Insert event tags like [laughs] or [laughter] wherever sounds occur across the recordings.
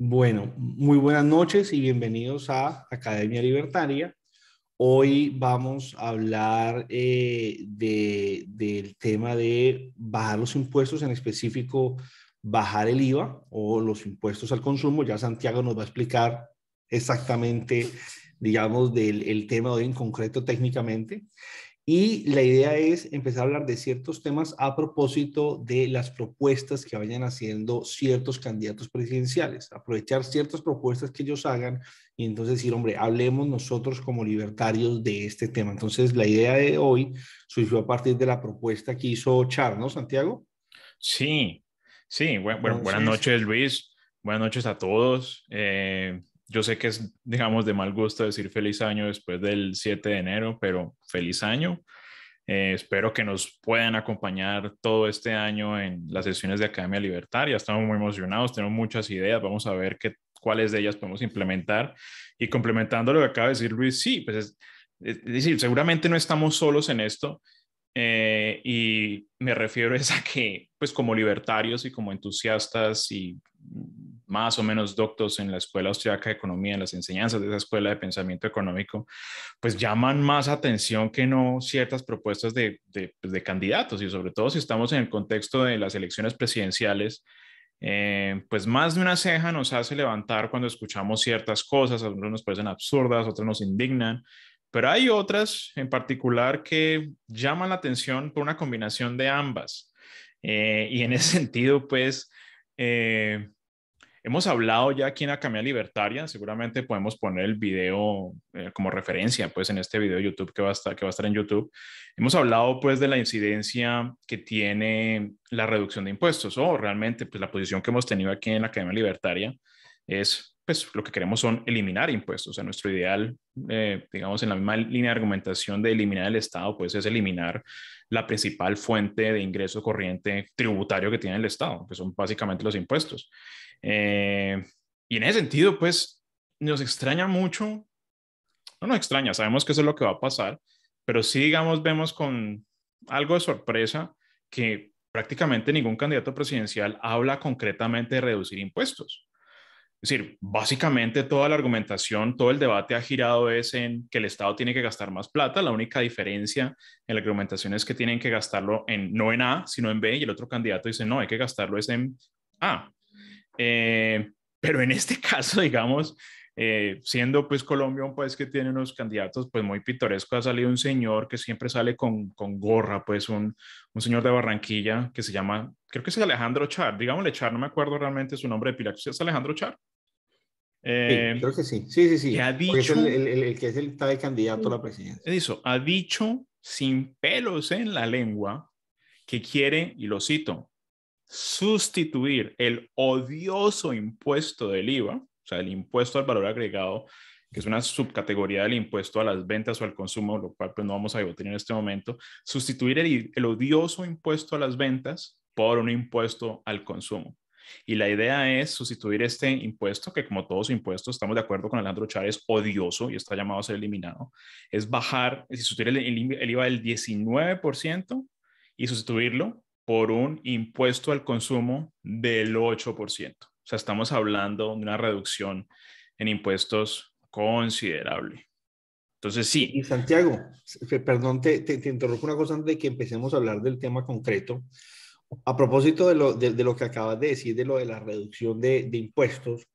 Bueno, muy buenas noches y bienvenidos a Academia Libertaria. Hoy vamos a hablar eh, del tema de bajar los impuestos, en específico bajar el IVA o los impuestos al consumo. Ya Santiago nos va a explicar exactamente, digamos, del tema hoy en concreto técnicamente. Y la idea es empezar a hablar de ciertos temas a propósito de las propuestas que vayan haciendo ciertos candidatos presidenciales, aprovechar ciertas propuestas que ellos hagan y entonces decir, hombre, hablemos nosotros como libertarios de este tema. Entonces, la idea de hoy surgió a partir de la propuesta que hizo Char, ¿no, Santiago? Sí, sí. Bueno, buenas noches, Luis. Buenas noches a todos. Eh, yo sé que es, digamos, de mal gusto decir feliz año después del 7 de enero, pero feliz año. Eh, espero que nos puedan acompañar todo este año en las sesiones de Academia Libertaria. Estamos muy emocionados, tenemos muchas ideas, vamos a ver qué, cuáles de ellas podemos implementar. Y complementando lo que acaba de decir Luis, sí, pues es, decir, seguramente no estamos solos en esto. Eh, y me refiero es a que, pues como libertarios y como entusiastas y más o menos doctos en la Escuela Austriaca de Economía, en las enseñanzas de esa Escuela de Pensamiento Económico, pues llaman más atención que no ciertas propuestas de, pues, candidatos y sobre todo si estamos en el contexto de las elecciones presidenciales, eh, pues más de una ceja nos hace levantar cuando escuchamos ciertas cosas, algunas nos parecen absurdas, otras nos indignan, pero hay otras en particular que llaman la atención por una combinación de ambas. Eh, y en ese [laughs] sentido, pues, eh, Hemos hablado ya aquí en la Academia Libertaria, seguramente podemos poner el video eh, como referencia, pues en este video de YouTube que va, a estar, que va a estar en YouTube. Hemos hablado pues de la incidencia que tiene la reducción de impuestos o realmente pues la posición que hemos tenido aquí en la Academia Libertaria es pues lo que queremos son eliminar impuestos. O sea, nuestro ideal, eh, digamos, en la misma línea de argumentación de eliminar el Estado, pues es eliminar la principal fuente de ingreso corriente tributario que tiene el Estado, que son básicamente los impuestos. Eh, y en ese sentido, pues nos extraña mucho, no nos extraña, sabemos que eso es lo que va a pasar, pero sí, digamos, vemos con algo de sorpresa que prácticamente ningún candidato presidencial habla concretamente de reducir impuestos. Es decir, básicamente toda la argumentación, todo el debate ha girado es en que el Estado tiene que gastar más plata. La única diferencia en la argumentación es que tienen que gastarlo en, no en A, sino en B, y el otro candidato dice, no, hay que gastarlo es en A. Eh, pero en este [laughs] caso, digamos, eh, siendo pues Colombia un país que tiene unos candidatos pues muy pintorescos, ha salido un señor que siempre sale con, con gorra, pues un, un, señor de Barranquilla que se llama, creo que es Alejandro Char, digámosle Char, no me acuerdo realmente su nombre de pila, ¿es Alejandro Char? Eh, creo que sí. Sí, sí, sí. Que ha dicho, el, que es el, candidato a la presidencia. ha dicho sin pelos en la lengua que quiere, y lo cito, sustituir el odioso impuesto del IVA, o sea, el impuesto al valor agregado, que es una subcategoría del impuesto a las ventas o al consumo, lo cual pues, no vamos a debatir en este momento, sustituir el, el odioso impuesto a las ventas por un impuesto al consumo. Y la idea es sustituir este impuesto, que como todos los impuestos, estamos de acuerdo con Alejandro Chávez, odioso y está llamado a ser eliminado, es bajar, sustituir el, IVA del 19% y sustituirlo por un impuesto al consumo del 8%. O sea, estamos hablando de una reducción en impuestos considerable. Entonces, sí. Y Santiago, perdón, te, te, te, interrumpo una cosa antes de que empecemos a hablar del tema concreto. A propósito de lo, que acabas de decir, de lo de la reducción de, impuestos,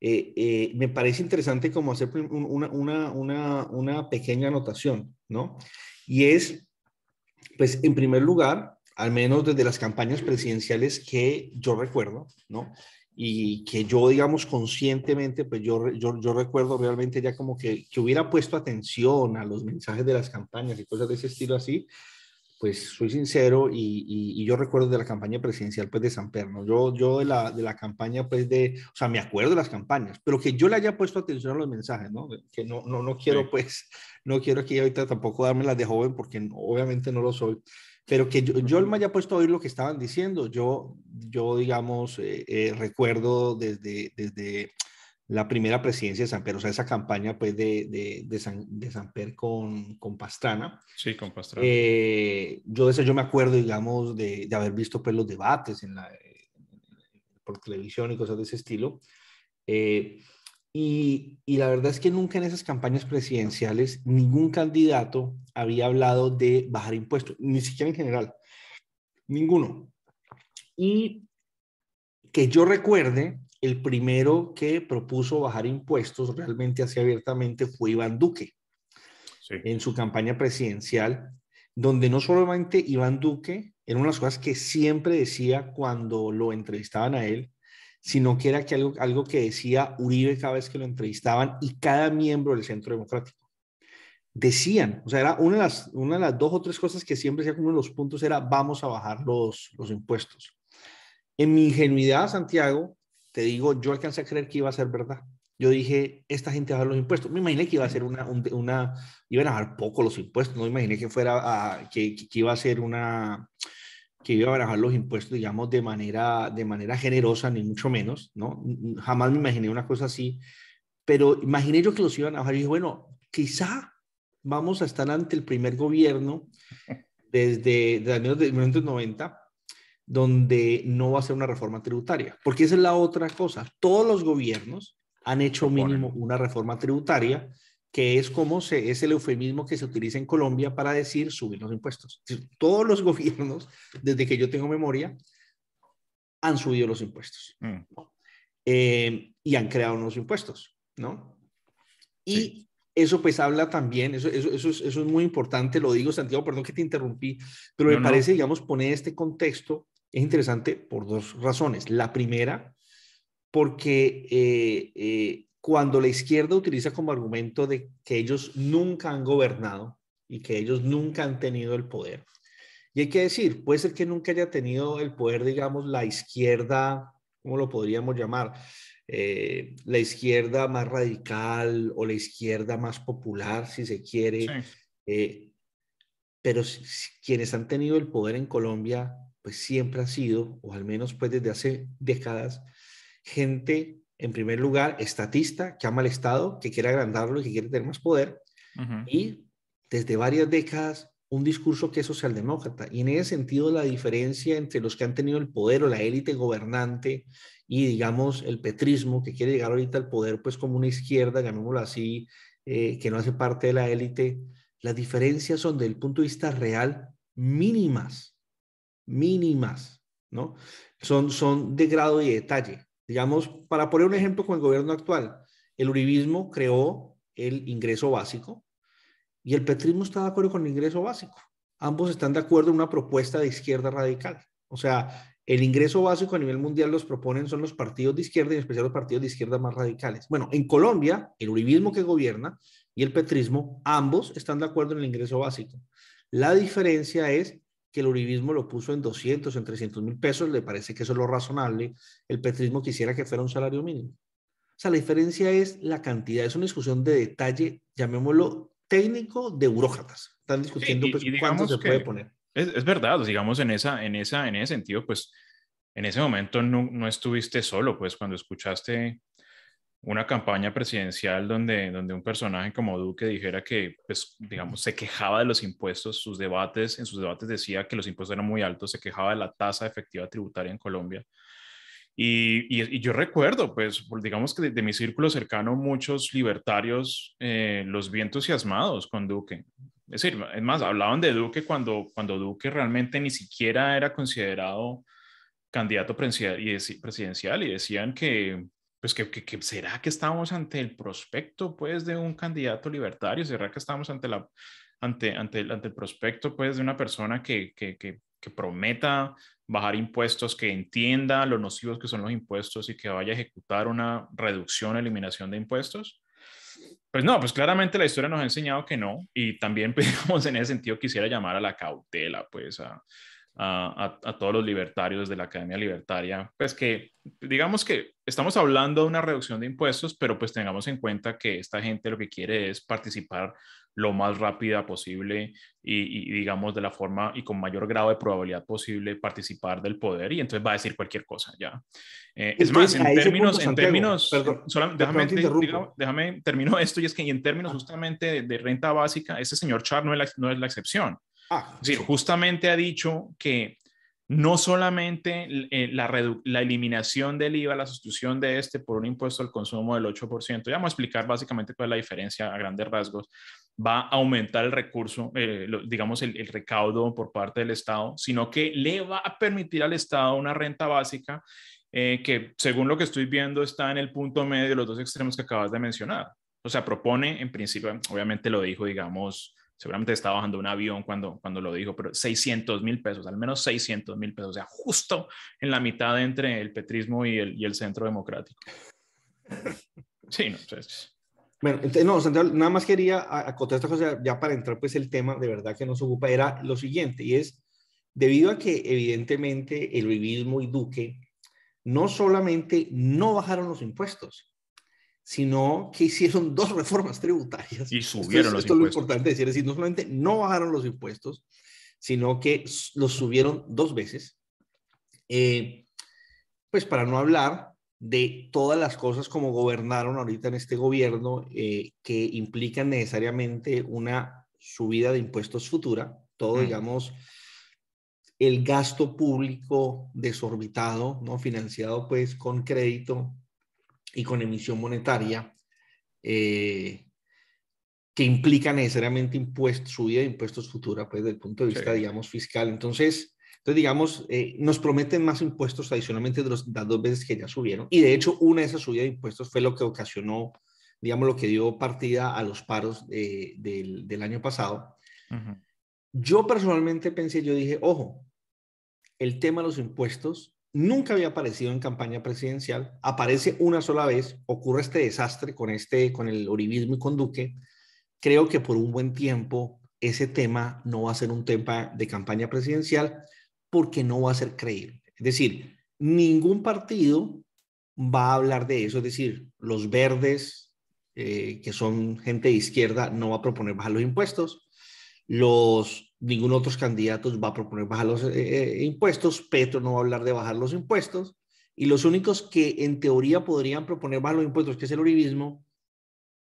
eh, eh, me parece interesante como hacer una, pequeña anotación, ¿no? Y es, pues, en primer lugar, al menos desde las campañas presidenciales que yo recuerdo, ¿no? Y que yo, digamos, conscientemente, pues yo, recuerdo realmente ya como que hubiera puesto atención a los mensajes de las campañas y cosas de ese estilo así, pues soy sincero y, yo recuerdo de la campaña presidencial pues de San Perno, yo, yo de, la, de la campaña pues de, o sea, me acuerdo de las campañas, pero que yo le haya puesto atención a los mensajes, ¿no? Que no, no, no quiero pues, no quiero que ahorita tampoco darme las de joven porque obviamente no lo soy, pero que yo, yo me haya puesto a oír lo que estaban diciendo, yo, yo digamos, eh, eh, recuerdo desde, desde la primera presidencia de Pedro, o sea, esa campaña pues de, de, San, de con, con Pastrana. Sí, con Pastrana. Eh, yo eso yo me acuerdo, digamos, de, de, haber visto pues los debates en la, por televisión y cosas de ese estilo. Eh, y, y, la verdad es que nunca en esas campañas presidenciales ningún candidato había hablado de bajar impuestos, ni siquiera en general, ninguno. Y que yo recuerde, el primero que propuso bajar impuestos realmente así abiertamente fue Iván Duque, en su campaña presidencial, donde no solamente Iván Duque, en unas cosas que siempre decía cuando lo entrevistaban a él, sino que era que algo, algo que decía Uribe cada vez que lo entrevistaban y cada miembro del Centro Democrático. Decían, o sea, era una de las, una de las dos o tres cosas que siempre decía como uno de los puntos era vamos a bajar los, los impuestos. En mi ingenuidad, Santiago, te digo, yo alcancé a creer que iba a ser verdad. Yo dije, esta gente va a bajar los impuestos. Me imaginé que iba a ser una, una iban a bajar poco los impuestos. No imaginé que fuera, a, que, iba a ser una, que iba a bajar los impuestos, digamos, de manera, de manera generosa, ni mucho menos, ¿no? Jamás me imaginé una cosa así. Pero imaginé yo que los iban a bajar. Y dije, bueno, quizá vamos a estar ante el primer gobierno desde, desde 1990 donde no va a ser una reforma tributaria, porque esa es la otra cosa. Todos los gobiernos han hecho mínimo una reforma tributaria, que es como es el eufemismo que se utiliza en Colombia para decir subir los impuestos. Todos los [laughs] gobiernos, desde que yo tengo memoria, han subido los impuestos mm. eh, y han creado nuevos impuestos, ¿no? Y eso pues habla también, eso, es, muy importante, lo digo Santiago, perdón que te interrumpí, pero me parece, digamos, poner este contexto es interesante por dos razones. La primera, porque eh, eh, cuando la izquierda utiliza como argumento de que ellos nunca han gobernado y que ellos nunca han tenido el poder, y hay que decir, puede ser que nunca haya tenido el poder, digamos, la izquierda, ¿cómo lo podríamos llamar? Eh, la izquierda más radical o la izquierda más popular, si se quiere. pero quienes han tenido el poder en Colombia pues siempre ha sido, o al menos pues desde hace décadas, gente, en primer lugar, estatista, que ama al Estado, que quiere agrandarlo y que quiere tener más poder, y desde varias décadas un discurso que es socialdemócrata. Y en ese sentido, la diferencia entre los que han tenido el poder o la élite gobernante y, digamos, el petrismo, que quiere llegar ahorita al poder, pues como una izquierda, llamémoslo así, eh, que no hace parte de la élite, las diferencias son, desde el punto de vista real, mínimas mínimas, ¿no? Son, son de grado y detalle. Digamos, para poner un ejemplo con el gobierno actual, el uribismo creó el ingreso básico y el petrismo está de acuerdo con el ingreso básico. Ambos están de acuerdo en una propuesta de izquierda radical. O sea, el ingreso básico a nivel mundial los proponen son los partidos de izquierda y en especial los partidos de izquierda más radicales. Bueno, en Colombia, el uribismo que gobierna y el petrismo, ambos están de acuerdo en el ingreso básico. La diferencia es que el uribismo lo puso en 200, en 300 mil pesos, le parece que eso es lo razonable, el petrismo quisiera que fuera un salario mínimo. O sea, la diferencia es la cantidad, es una discusión de detalle, llamémoslo técnico de burócratas. Están discutiendo pues, cuánto se puede poner. Es, es, verdad, digamos, en, esa, en, esa, en ese sentido, pues en ese momento no, no estuviste solo, pues cuando escuchaste una campaña presidencial donde, donde un personaje como Duque dijera que, pues, digamos, se quejaba de los impuestos, sus debates, en sus debates decía que los impuestos eran muy altos, se quejaba de la tasa efectiva tributaria en Colombia. Y, yo recuerdo, pues, digamos que de, mi círculo cercano, muchos libertarios eh, los vi entusiasmados con Duque. Es decir, es más, hablaban de Duque cuando, cuando Duque realmente ni siquiera era considerado candidato presidencial y decían que pues que, será que estamos ante el prospecto pues de un candidato libertario, será que estamos ante la ante ante el, ante el prospecto pues de una persona que, que, que prometa bajar impuestos, que entienda los nocivos que son los impuestos y que vaya a ejecutar una reducción, eliminación de impuestos. Pues no, pues claramente la historia nos ha enseñado que no y también [laughs] pedimos pues, en ese sentido quisiera llamar a la cautela pues a, a, todos los libertarios de la Academia Libertaria, pues que digamos que estamos hablando de una reducción de impuestos, pero pues tengamos en cuenta que esta gente lo que quiere es participar lo más rápida posible y, digamos de la forma y con mayor grado de probabilidad posible participar del poder y entonces va a decir cualquier cosa ya. Eh, es más, en términos, en términos, déjame, déjame, termino esto y es que en términos justamente de, renta básica, ese señor Char no es no es la excepción. Ah, sí, justamente ha dicho que no solamente eh, la, eliminación del IVA, la sustitución de este por un impuesto al consumo del 8%, ya vamos a explicar básicamente cuál es la diferencia a grandes rasgos, va a aumentar el recurso, eh, digamos, el, recaudo por parte del Estado, sino que le va a permitir al Estado una renta básica eh, que, según lo que estoy viendo, está en el punto medio de los dos extremos que acabas de mencionar. O sea, propone, en principio, obviamente lo dijo, digamos, seguramente estaba bajando un avión cuando, cuando lo dijo, pero 600 mil pesos, al menos 600 mil pesos, o sea, justo en la mitad entre el petrismo y el, centro democrático. Sí, no, bueno, no, nada más quería acotar esta cosa ya para entrar pues el tema de verdad que nos ocupa, era lo siguiente, y es debido a que evidentemente el vivismo y Duque no solamente no bajaron los impuestos, sino que hicieron dos reformas tributarias. Y subieron los impuestos. Esto es lo importante decir, es decir, no solamente no bajaron los impuestos, sino que los subieron dos veces. Eh, pues para no hablar de todas las cosas como gobernaron ahorita en este gobierno eh, que implican necesariamente una subida de impuestos futura, todo, mm. digamos, el gasto público desorbitado, no financiado pues con crédito y con emisión monetaria eh, que implica necesariamente impuestos, subida de impuestos futura, pues desde el punto de vista, digamos, fiscal. Entonces, entonces digamos, eh, nos prometen más impuestos adicionalmente de los, las dos veces que ya subieron. Y de hecho, una de esas subidas de impuestos fue lo que ocasionó, digamos, lo que dio partida a los paros del, año pasado. Yo personalmente pensé, yo dije, ojo, el tema de los impuestos nunca había aparecido en campaña presidencial, aparece una sola vez, ocurre este desastre con, este, con el oribismo y con Duque. Creo que por un buen tiempo ese tema no va a ser un tema de campaña presidencial porque no va a ser creíble. Es decir, ningún partido va a hablar de eso, es decir, los verdes, eh, que son gente de izquierda, no va a proponer bajar los impuestos, los, ningún otros candidatos va a proponer bajar los eh, eh, impuestos, Petro no va a hablar de bajar los impuestos, y los únicos que en teoría podrían proponer bajar los impuestos, que es el uribismo,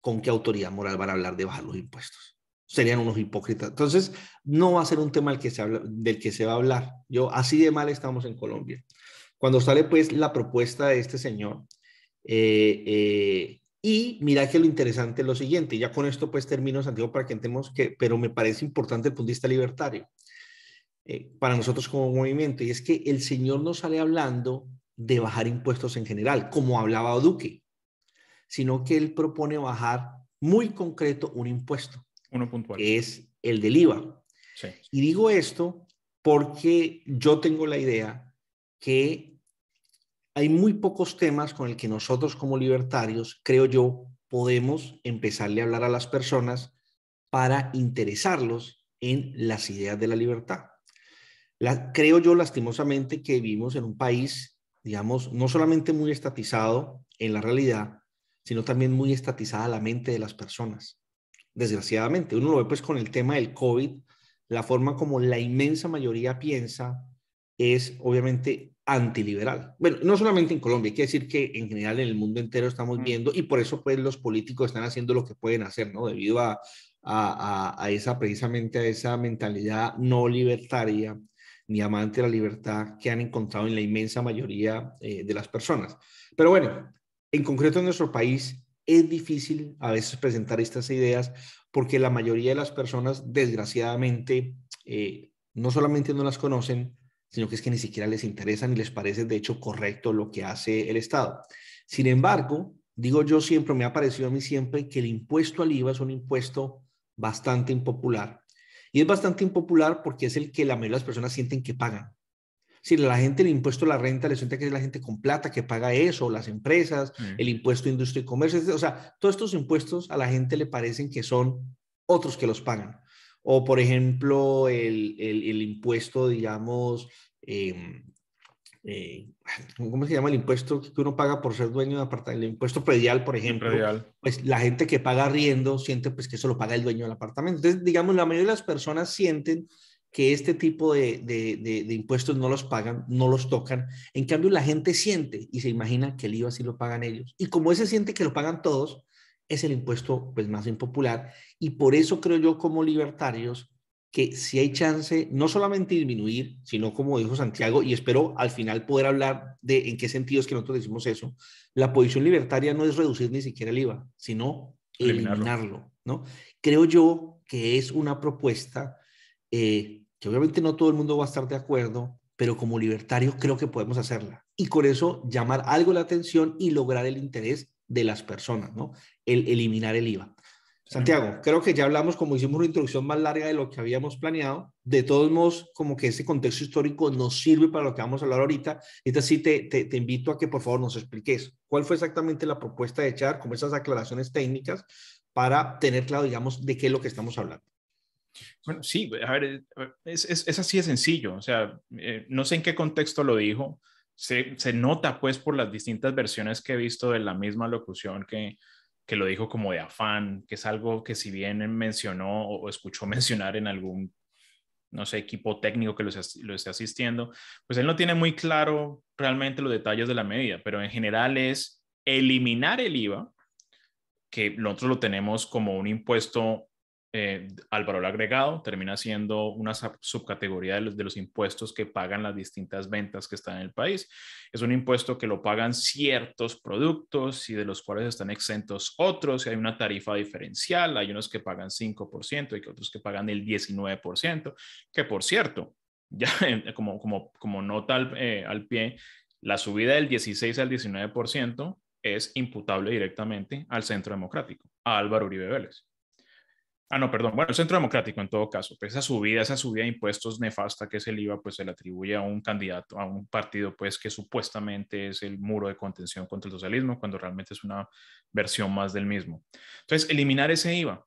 ¿con qué autoridad moral van a hablar de bajar los impuestos? Serían unos hipócritas. Entonces, no va a ser un tema del que se, del que se va a hablar. Yo, así de mal estamos en Colombia. Cuando sale pues la propuesta de este señor, eh, eh y mira que lo interesante es lo siguiente, ya con esto pues termino, Santiago, para que entemos que, pero me parece importante el punto de vista libertario eh, para nosotros como movimiento, y es que el Señor no sale hablando de bajar impuestos en general, como hablaba Duque, sino que él propone bajar muy concreto un impuesto. Uno puntual. Que es el del IVA. Y digo esto porque yo tengo la idea que hay muy pocos temas con el que nosotros como libertarios, creo yo, podemos empezarle a hablar a las personas para interesarlos en las ideas de la libertad. creo yo lastimosamente que vivimos en un país, digamos, no solamente muy estatizado en la realidad, sino también muy estatizada la mente de las personas. Desgraciadamente, uno lo ve pues con el tema del COVID, la forma como la inmensa mayoría piensa es obviamente antiliberal. Bueno, no solamente en Colombia, hay que decir que en general en el mundo entero estamos mm. viendo y por eso pues los políticos están haciendo lo que pueden hacer, ¿no? Debido a, a, esa, precisamente a esa mentalidad no libertaria ni amante de la libertad que han encontrado en la inmensa mayoría eh, de las personas. Pero bueno, en concreto en nuestro país es difícil a veces presentar estas ideas porque la mayoría de las personas desgraciadamente eh, no solamente no las conocen, sino que es que ni siquiera les interesa ni les parece de hecho correcto lo que hace el Estado. Sin embargo, digo yo siempre, me ha parecido a mí siempre que el impuesto al IVA es un impuesto bastante impopular. Y es bastante impopular porque es el que la mayoría de las personas sienten que pagan. Si la gente el impuesto a la renta le siente que es la gente con plata que paga eso, las empresas, mm. el impuesto industria y comercio, o sea, todos estos impuestos a la gente le parecen que son otros que los pagan. O, por ejemplo, el, impuesto, digamos, em, eh, ¿cómo se llama el impuesto que uno paga por ser dueño de apartamento? El impuesto predial, por ejemplo. Pues la gente que paga arriendo siente pues que eso lo paga el dueño del apartamento. Entonces, digamos, la mayoría de las personas sienten que este tipo de, de, impuestos no los pagan, no los tocan. En cambio, la gente siente y se imagina que el IVA sí lo pagan ellos. Y como ese siente que lo pagan todos, es el impuesto pues, más impopular y por eso creo yo como libertarios que si hay chance no solamente disminuir, sino como dijo Santiago, y espero al final poder hablar de en qué sentido es que nosotros decimos eso, la posición libertaria no es reducir ni siquiera el IVA, sino eliminarlo, ¿no? Creo yo que es una propuesta eh, que obviamente no todo el mundo va a estar de acuerdo, pero como libertarios creo que podemos hacerla y con eso llamar algo la atención y lograr el interés de las personas, ¿no? eliminar el IVA. Santiago, creo que ya hablamos, como hicimos una introducción más larga de lo que habíamos planeado. De todos modos, como que ese contexto histórico nos sirve para lo que vamos a hablar ahorita. Entonces sí te, invito a que por favor nos expliques cuál fue exactamente la propuesta de echar, con esas aclaraciones técnicas, para tener claro, digamos, de qué es lo que estamos hablando. Bueno, sí, a ver, es, es, así de sencillo. O sea, eh, no sé en qué contexto lo dijo. Se, se nota, pues, por las distintas versiones que he visto de la misma locución que que lo dijo como de afán, que es algo que si bien mencionó o escuchó [laughs] mencionar en algún, no sé, equipo técnico que lo, esté asistiendo, pues él no tiene muy claro realmente los detalles de la medida, pero en general es eliminar el IVA, que nosotros lo tenemos como un impuesto eh, al valor agregado, termina siendo una subcategoría de los, impuestos que pagan las distintas ventas que están en el país. Es un impuesto que lo pagan ciertos productos y de los cuales están exentos otros, hay una tarifa diferencial, hay unos que pagan 5% y que otros que pagan el 19%, que por cierto, [laughs] ya como, nota al, eh, al pie, la subida del 16 al 19% es imputable directamente al Centro Democrático, a Álvaro Uribe Vélez. Ah, no, perdón. Bueno, el Centro Democrático en todo caso. Pues esa subida, esa subida de impuestos nefasta que es el IVA, pues se le atribuye a un candidato, a un partido, pues que supuestamente es el muro de contención contra el socialismo, cuando realmente es una versión más del mismo. Entonces, eliminar ese IVA,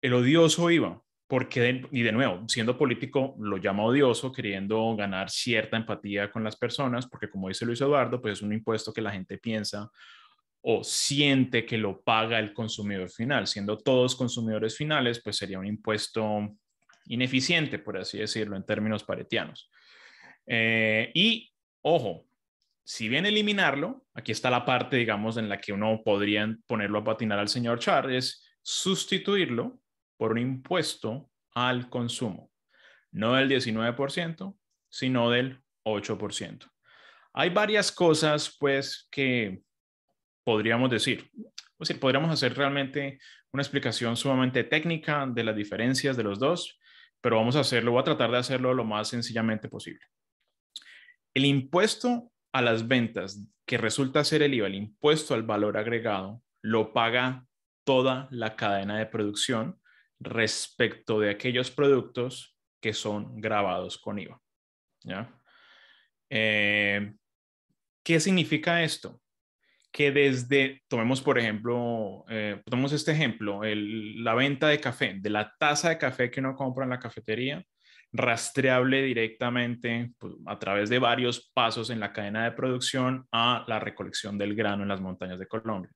el odioso IVA, porque, y de nuevo, siendo político, lo llama odioso, queriendo ganar cierta empatía con las personas, porque como dice Luis Eduardo, pues es un impuesto que la gente piensa o siente que lo paga el consumidor final. Siendo todos consumidores finales, pues sería un impuesto ineficiente, por así decirlo, en términos paretianos. Eh, y, ojo, si bien eliminarlo, aquí está la parte, digamos, en la que uno podría ponerlo a patinar al señor Char, es sustituirlo por un impuesto al consumo, no del 19%, sino del 8%. Hay varias cosas, pues, que podríamos decir. o pues podríamos hacer realmente una explicación sumamente técnica de las diferencias de los dos, pero vamos a hacerlo, voy a tratar de hacerlo lo más sencillamente posible. El impuesto a las ventas, que resulta ser el IVA, el impuesto al valor agregado, lo paga toda la cadena de producción respecto de aquellos productos que son grabados con IVA. Eh, ¿Qué significa esto? que desde, tomemos por ejemplo, eh, tomemos este ejemplo, la venta de café, de la taza de café que uno compra en la cafetería, rastreable directamente pues, a través de varios pasos en la cadena de producción a la recolección del grano en las montañas de Colombia.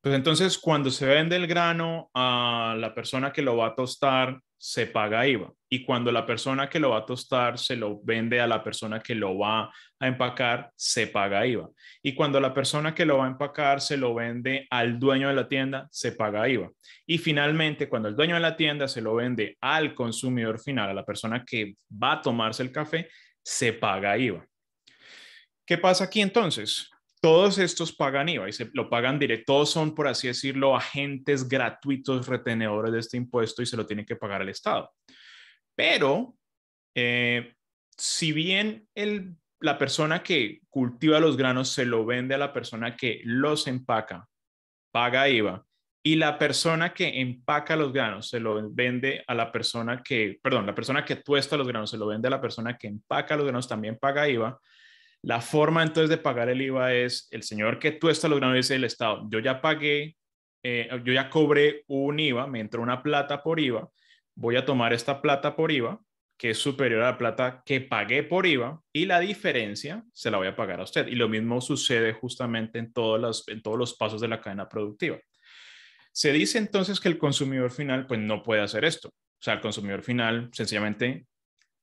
Pues entonces, cuando se vende el grano a la persona que lo va a tostar, se paga IVA. Y cuando la persona que lo va a tostar se lo vende a la persona que lo va a empacar, se paga IVA. Y cuando la persona que lo va a empacar se lo vende al dueño de la tienda, se paga IVA. Y finalmente, cuando el dueño de la tienda se lo vende al consumidor final, a la persona que va a tomarse el café, se paga IVA. ¿Qué pasa aquí entonces? todos estos pagan IVA y lo pagan directo, todos son, por así decirlo, agentes gratuitos retenedores de este impuesto y se lo tiene que pagar al Estado. Pero, eh, si bien la persona que cultiva los granos se lo vende a la persona que los empaca, paga IVA, y la persona que empaca los granos se lo vende a la persona que, perdón, la persona que tuesta los granos se lo vende a la persona que empaca los granos también paga IVA, la forma entonces de pagar el IVA es el señor que tú estás logrando dice el Estado, yo ya pagué, eh, yo ya cobré un IVA, me entró una plata por IVA, voy a tomar esta plata por IVA, que es superior a la plata que pagué por IVA, y la diferencia se la voy a pagar a usted. Y lo mismo sucede justamente en, todos los, en todos los pasos de la cadena productiva. Se dice entonces que el consumidor final pues no puede hacer esto. O sea, el consumidor final sencillamente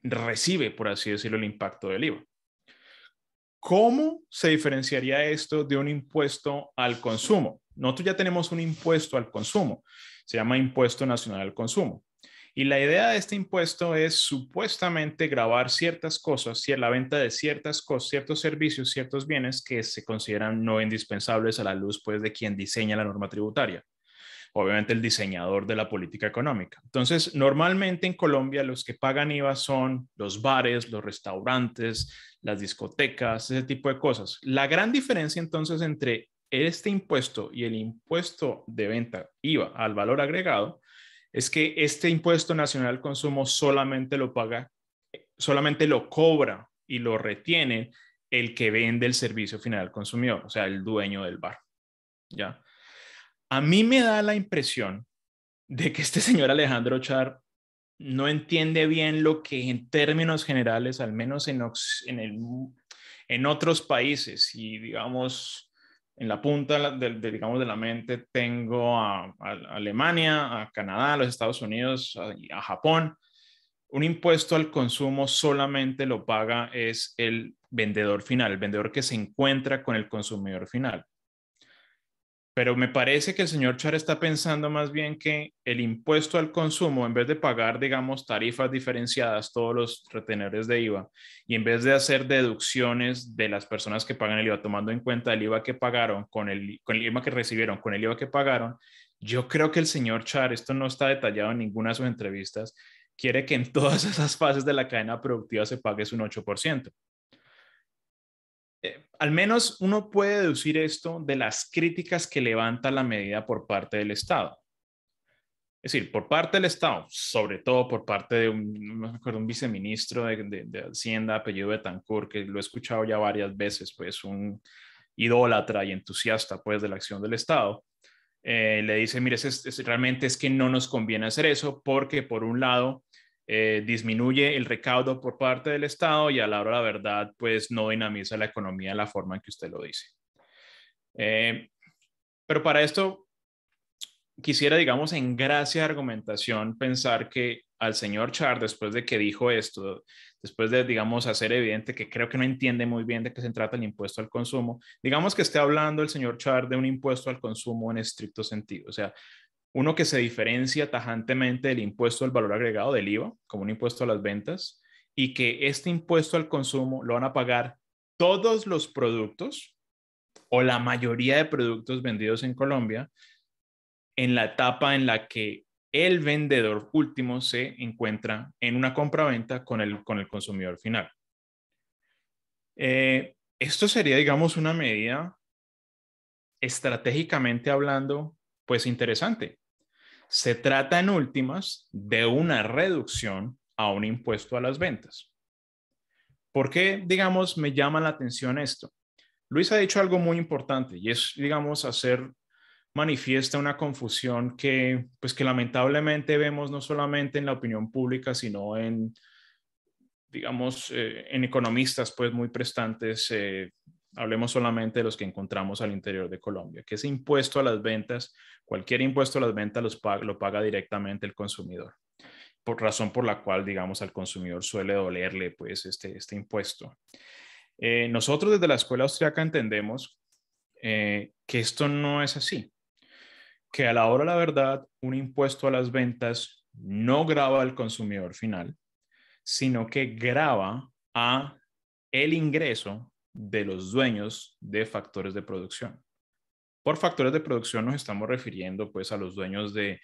recibe, por así decirlo, el impacto del IVA. ¿Cómo se diferenciaría esto de un impuesto al consumo? Nosotros ya tenemos un impuesto al consumo, se llama Impuesto Nacional al Consumo. Y la idea de este impuesto es supuestamente grabar ciertas cosas, la venta de ciertas cosas, ciertos servicios, ciertos bienes que se consideran no indispensables a la luz pues, de quien diseña la norma tributaria obviamente el diseñador de la política económica. Entonces, normalmente en Colombia los que pagan IVA son los bares, los restaurantes, las discotecas, ese tipo de cosas. La gran diferencia entonces entre este impuesto y el impuesto de venta IVA al valor agregado es que este impuesto nacional al consumo solamente lo paga, solamente lo cobra y lo retiene el que vende el servicio final al consumidor, o sea, el dueño del bar. ¿Ya? A mí me da la impresión de que este señor Alejandro Char no entiende bien lo que en términos generales, al menos en, en, otros países, y digamos, en la punta de, digamos, de la mente tengo a, Alemania, a Canadá, a los Estados Unidos, a, a Japón, un impuesto al consumo solamente lo paga es el vendedor final, el vendedor que se encuentra con el consumidor final. Pero me parece que el señor Char está pensando más bien que el impuesto al consumo, en vez de pagar, digamos, tarifas diferenciadas, todos los retenedores de IVA, y en vez de hacer deducciones de las personas que pagan el IVA, tomando en cuenta el IVA que pagaron, con el, con el IVA que recibieron, con el IVA que pagaron, yo creo que el señor Char, esto no está detallado en ninguna de sus entrevistas, quiere que en [laughs] todas esas fases de la cadena productiva se pague un 8%. Eh, al menos uno puede deducir esto de las críticas que levanta la medida por parte del Estado. Es decir, por parte del Estado, sobre todo por parte de un, no me un viceministro de, Hacienda, apellido de que lo he escuchado ya varias veces, pues un idólatra y entusiasta pues de la acción del Estado, eh, le dice, mire, realmente es que no nos conviene hacer eso porque por un lado eh, disminuye el recaudo por parte del Estado y a la hora de la verdad, pues no dinamiza la economía de la forma en que usted lo dice. Eh, pero para esto, quisiera, digamos, en gracia de argumentación, pensar que al señor Char, después de que dijo esto, después de, digamos, hacer evidente que creo que no entiende muy bien de qué se trata el impuesto al consumo, digamos que esté hablando el señor Char de un impuesto al consumo en estricto sentido. O sea, uno que se diferencia tajantemente del impuesto al valor agregado del IVA, como un impuesto a las ventas, y que este impuesto al consumo lo van a pagar todos los productos o la mayoría de productos vendidos en Colombia en la etapa en la que el vendedor último se encuentra en una compraventa con el, con el consumidor final. Eh, esto sería, digamos, una medida estratégicamente hablando, pues interesante, se trata en últimas de una reducción a un impuesto a las ventas. ¿Por qué, digamos, me llama la atención esto? Luis ha dicho algo muy importante y es, digamos, hacer manifiesta una confusión que, pues, que lamentablemente vemos no solamente en la opinión pública, sino en, digamos, eh, en economistas, pues, muy prestantes eh, hablemos solamente de los que encontramos al interior de Colombia, que ese impuesto a las ventas, cualquier impuesto a las ventas lo paga directamente el consumidor, por razón por la cual, digamos, al consumidor suele dolerle pues este, este impuesto. Eh, nosotros desde la escuela austriaca entendemos eh, que esto no es así, que a la hora de la verdad un impuesto a las ventas no graba al consumidor final, sino que graba a el ingreso de los dueños de factores de producción. Por factores de producción nos estamos refiriendo pues a los dueños del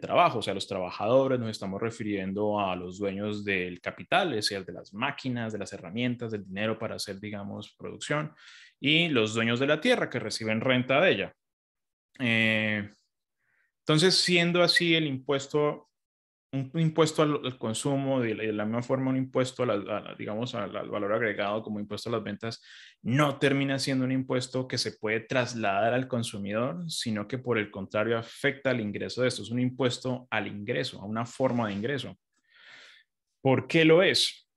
trabajo, o sea, los trabajadores, nos estamos refiriendo a los dueños del capital, es decir, de las máquinas, de las herramientas, del dinero para hacer, digamos, producción, y los dueños de la tierra que reciben renta de ella. Eh, entonces, siendo así el impuesto un impuesto al, consumo, de la, misma forma un impuesto, digamos, al, valor agregado como impuesto a las ventas, no termina siendo un impuesto que se puede trasladar al consumidor, sino que por el contrario afecta al ingreso de esto. Es un impuesto al ingreso, a una forma de ingreso. ¿Por qué lo es?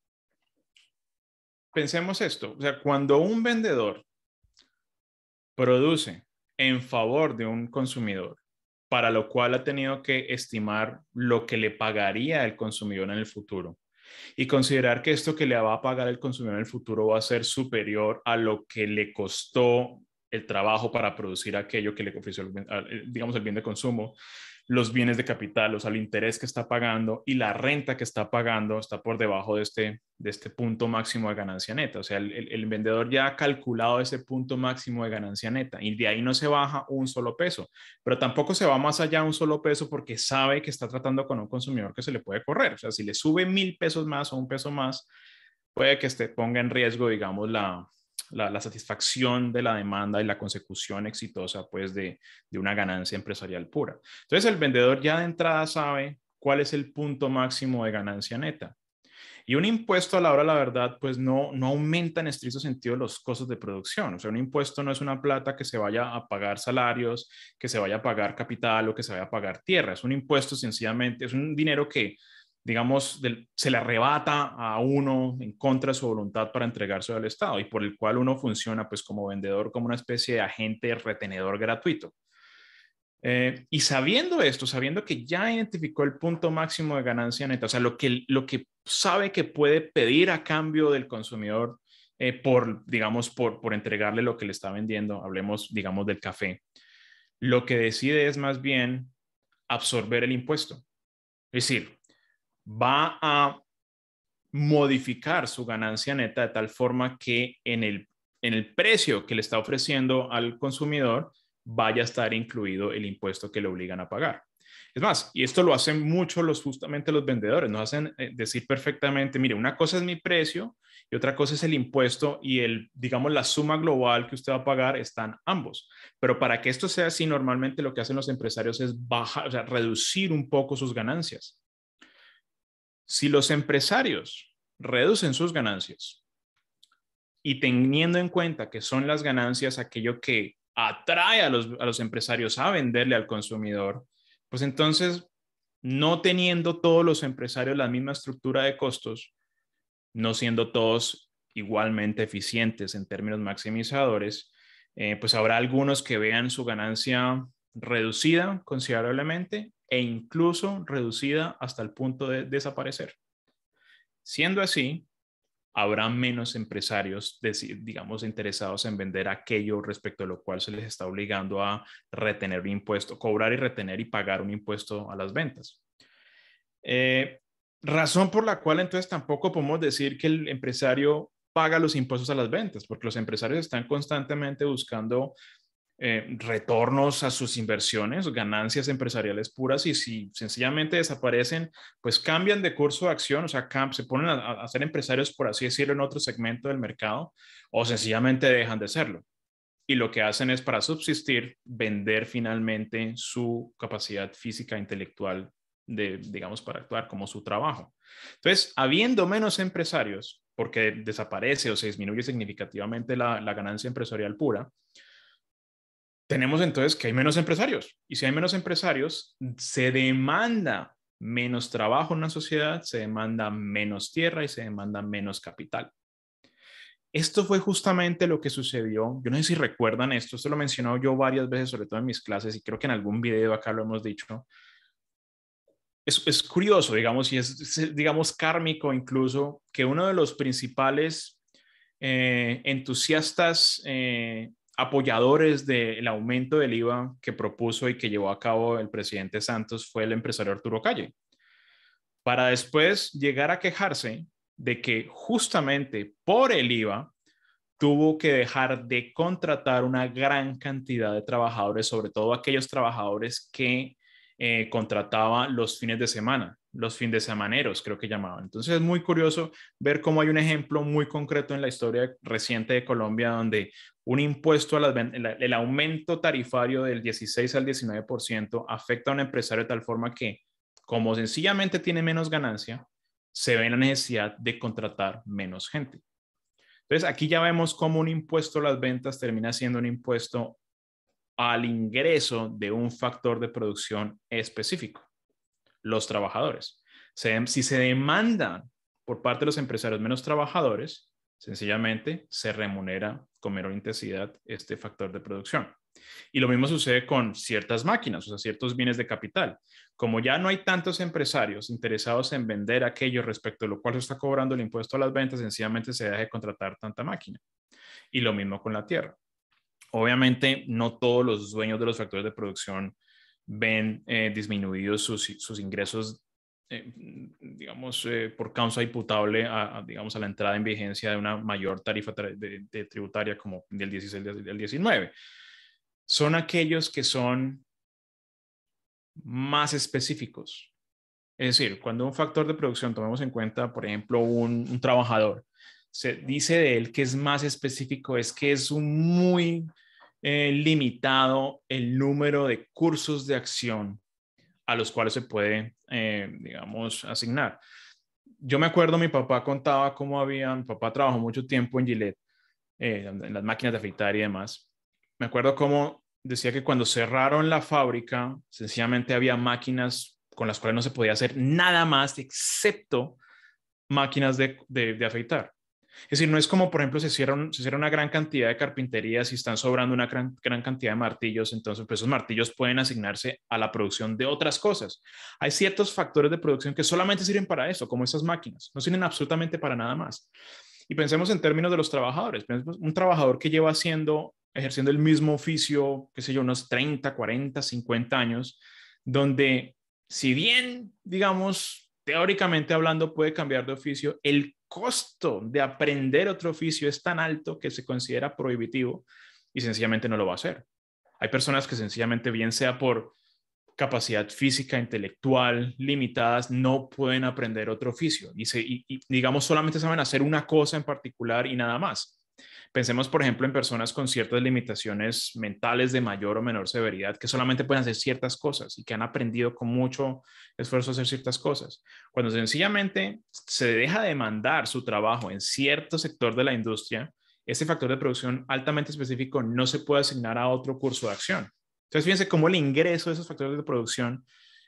Pensemos esto, o sea, cuando un vendedor produce en favor de un consumidor, para lo cual ha tenido que estimar lo que le pagaría el consumidor en el futuro y considerar que esto que le va a pagar el consumidor en el futuro va a ser superior a lo que le costó el trabajo para producir aquello que le ofreció, eh, digamos, el bien de consumo, los bienes de capital, o sea, el interés que está pagando y la renta que está pagando está por debajo de este, de este punto máximo de ganancia neta. O sea, el, vendedor ya ha calculado ese punto máximo de ganancia neta y de ahí no se baja un solo peso, pero tampoco se va más allá un solo peso porque sabe que está tratando con un consumidor que se le puede correr. O sea, si le sube mil pesos más o un peso más, puede que este ponga en riesgo, digamos, la, la, satisfacción de la demanda y la consecución exitosa pues de, una ganancia empresarial pura. Entonces el vendedor ya de entrada sabe cuál es el punto máximo de ganancia neta. Y un impuesto a la hora, la verdad, pues no, no aumenta en estricto sentido los costos de producción. O sea, un impuesto no es una plata que se vaya a pagar salarios, que se vaya a pagar capital o que se vaya a pagar tierra. Es un impuesto sencillamente, es un dinero que digamos, se le arrebata a uno en contra de su voluntad para entregarse al Estado y por el cual uno funciona pues como vendedor, como una especie de agente retenedor gratuito. Eh, y sabiendo esto, sabiendo que ya identificó el punto máximo de ganancia neta, o sea, lo que, lo que sabe que puede pedir a cambio del consumidor eh, por, digamos, por, por entregarle lo que le está vendiendo, hablemos, digamos, del café, lo que decide es más bien absorber el impuesto. Es decir, va a modificar su ganancia neta de tal forma que en el, precio que le está ofreciendo al consumidor vaya a estar incluido el impuesto que le obligan a pagar. Es más, y esto lo hacen mucho los, justamente los vendedores, nos hacen eh, decir perfectamente, mire, una cosa es mi precio y otra cosa es el impuesto y el, digamos, la suma global que usted va a pagar están ambos. Pero para que esto sea así, normalmente lo que hacen los empresarios es bajar, o sea, reducir un poco sus ganancias. Si los empresarios reducen sus ganancias y teniendo en cuenta que son las ganancias aquello que atrae a los, empresarios a venderle al consumidor, pues entonces, no teniendo todos los empresarios la misma estructura de costos, no siendo todos igualmente eficientes en términos maximizadores, eh, pues habrá algunos que vean su ganancia reducida considerablemente e incluso reducida hasta el punto de desaparecer. Siendo así, habrá menos empresarios, digamos, interesados en vender aquello respecto a lo cual se les está obligando a retener un impuesto, cobrar y retener y pagar un impuesto a las ventas. Eh, razón por la cual entonces tampoco podemos decir que el empresario paga los impuestos a las ventas, porque los empresarios están constantemente buscando eh, retornos a sus inversiones, ganancias empresariales puras, y si sencillamente desaparecen, pues cambian de curso de acción, o sea, se ponen a, ser empresarios, por así decirlo, en otro segmento del mercado, o sencillamente dejan de serlo. Y lo que hacen es para subsistir, vender finalmente su capacidad física, intelectual, de, digamos, para actuar como su trabajo. Entonces, habiendo menos empresarios, porque desaparece o se disminuye significativamente la ganancia empresarial pura, tenemos entonces que hay menos empresarios. Y si hay menos empresarios, se demanda menos trabajo en una sociedad, se demanda menos tierra y se demanda menos capital. Esto fue justamente lo que sucedió. Yo no sé si recuerdan esto, esto lo he mencionado yo varias veces, sobre todo en mis clases, y creo que en algún video acá lo hemos dicho. Es, es curioso, digamos, y es, digamos, kármico incluso, que uno de los principales eh, entusiastas eh, apoyadores del aumento del IVA que propuso y que llevó a cabo el presidente Santos fue el empresario Arturo Calle, para después llegar a quejarse de que justamente por el IVA tuvo que dejar de contratar una gran cantidad de trabajadores, sobre todo aquellos trabajadores que eh, contrataba los fines de semana los fin de semaneros, creo que llamaban. Entonces es muy curioso ver cómo hay un ejemplo muy concreto en la historia reciente de Colombia donde un impuesto, a las, el aumento tarifario del 16 al 19% afecta a un empresario de tal forma que, como sencillamente tiene menos ganancia, se ve la necesidad de contratar menos gente. Entonces aquí ya vemos cómo un impuesto a las ventas termina siendo un impuesto al ingreso de un factor de producción específico los trabajadores. si se demandan por parte de los empresarios menos trabajadores, sencillamente se remunera con menor intensidad este factor de producción. Y lo mismo sucede con ciertas máquinas, o sea, ciertos bienes de capital. Como ya no hay tantos empresarios interesados en vender aquello respecto a lo cual se está cobrando el impuesto a las ventas, sencillamente se deja de contratar tanta máquina. Y lo mismo con la tierra. Obviamente, no todos los dueños de los factores de producción ven eh, disminuidos sus, sus ingresos, eh, digamos, eh, por causa imputable a, digamos, a la entrada en vigencia de una mayor tarifa de, tributaria como del 16 al 19. Son aquellos que son más específicos. Es decir, cuando un factor de producción, tomemos en cuenta, por ejemplo, un, un trabajador, se dice de él que es más específico, es que es un muy eh, limitado el número de cursos de acción a los cuales se puede, eh, digamos, asignar. Yo me acuerdo, mi papá contaba cómo habían mi papá trabajó mucho tiempo en Gillette, eh, en las máquinas de afeitar y demás. Me acuerdo cómo decía que cuando cerraron la fábrica, sencillamente había máquinas con las cuales no se podía hacer nada más excepto máquinas de afeitar. Es decir, no es como, por ejemplo, se cierran, se cierra una gran cantidad de carpinterías y están sobrando una gran, cantidad de martillos, entonces pues, esos martillos pueden asignarse a la producción de otras cosas. Hay ciertos factores de producción que solamente sirven para eso, como esas máquinas, no sirven absolutamente para nada más. Y pensemos en términos de los trabajadores. un trabajador que lleva haciendo, ejerciendo el mismo oficio, qué sé yo, unos 30, 40, 50 años, donde si bien, digamos, teóricamente hablando puede cambiar de oficio, el costo de aprender otro oficio es tan alto que se considera prohibitivo y sencillamente no lo va a hacer. Hay personas que sencillamente, bien sea por capacidad física, intelectual, limitadas, no pueden aprender otro oficio y, y digamos solamente saben hacer una cosa en particular y nada más. Pensemos, por ejemplo, en personas con ciertas limitaciones mentales de mayor o menor severidad, que solamente pueden hacer ciertas cosas y que han aprendido con mucho esfuerzo a hacer ciertas cosas. Cuando sencillamente se deja de mandar su trabajo en cierto sector de la industria, ese factor de producción altamente específico no se puede asignar a otro curso de acción. Entonces, fíjense cómo el ingreso de esos factores de producción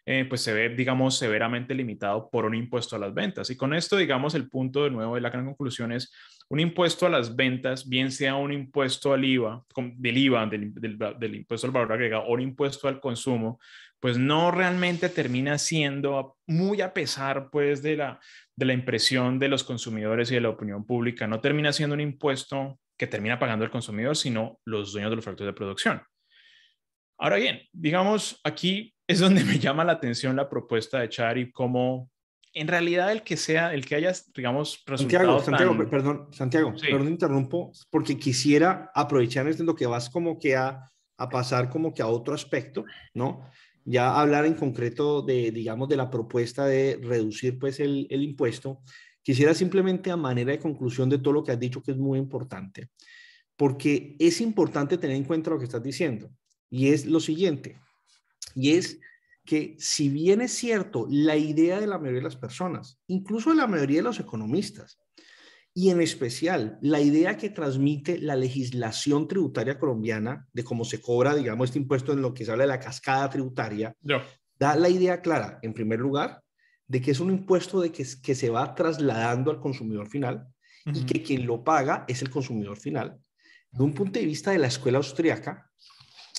eh, pues se ve, digamos, severamente limitado por un impuesto a las ventas. Y con esto, digamos, el punto de nuevo de la gran conclusión es, un impuesto a las ventas, bien sea un impuesto al IVA, del IVA, del, impuesto al valor agregado o un impuesto al consumo, pues no realmente termina siendo muy a pesar pues de la, de la impresión de los consumidores y de la opinión pública, no termina siendo un impuesto que termina pagando el consumidor, sino los dueños de los factores de producción. Ahora bien, digamos, aquí es donde [laughs] me llama la atención la propuesta de Char y cómo en realidad el que sea, el que haya, digamos, resultado Santiago, perdón, Santiago, perdón, interrumpo, porque quisiera aprovechar esto en lo que vas como que a, a, pasar como que a otro aspecto, ¿no? Ya hablar en concreto de, digamos, de la propuesta de reducir pues el, el impuesto, quisiera simplemente a manera de conclusión de todo lo que has dicho que es muy importante, porque es importante tener en cuenta lo que estás diciendo, y es lo siguiente, y es que si bien es cierto la idea de la mayoría de las personas, incluso de la mayoría de los economistas, y en especial la idea que transmite la legislación tributaria colombiana de cómo se cobra, digamos, este impuesto en lo que se habla de la cascada tributaria, da la idea clara, en primer lugar, de que es un impuesto de que, se va trasladando al consumidor final y que quien lo paga es el consumidor final. De un punto de vista de la escuela austriaca,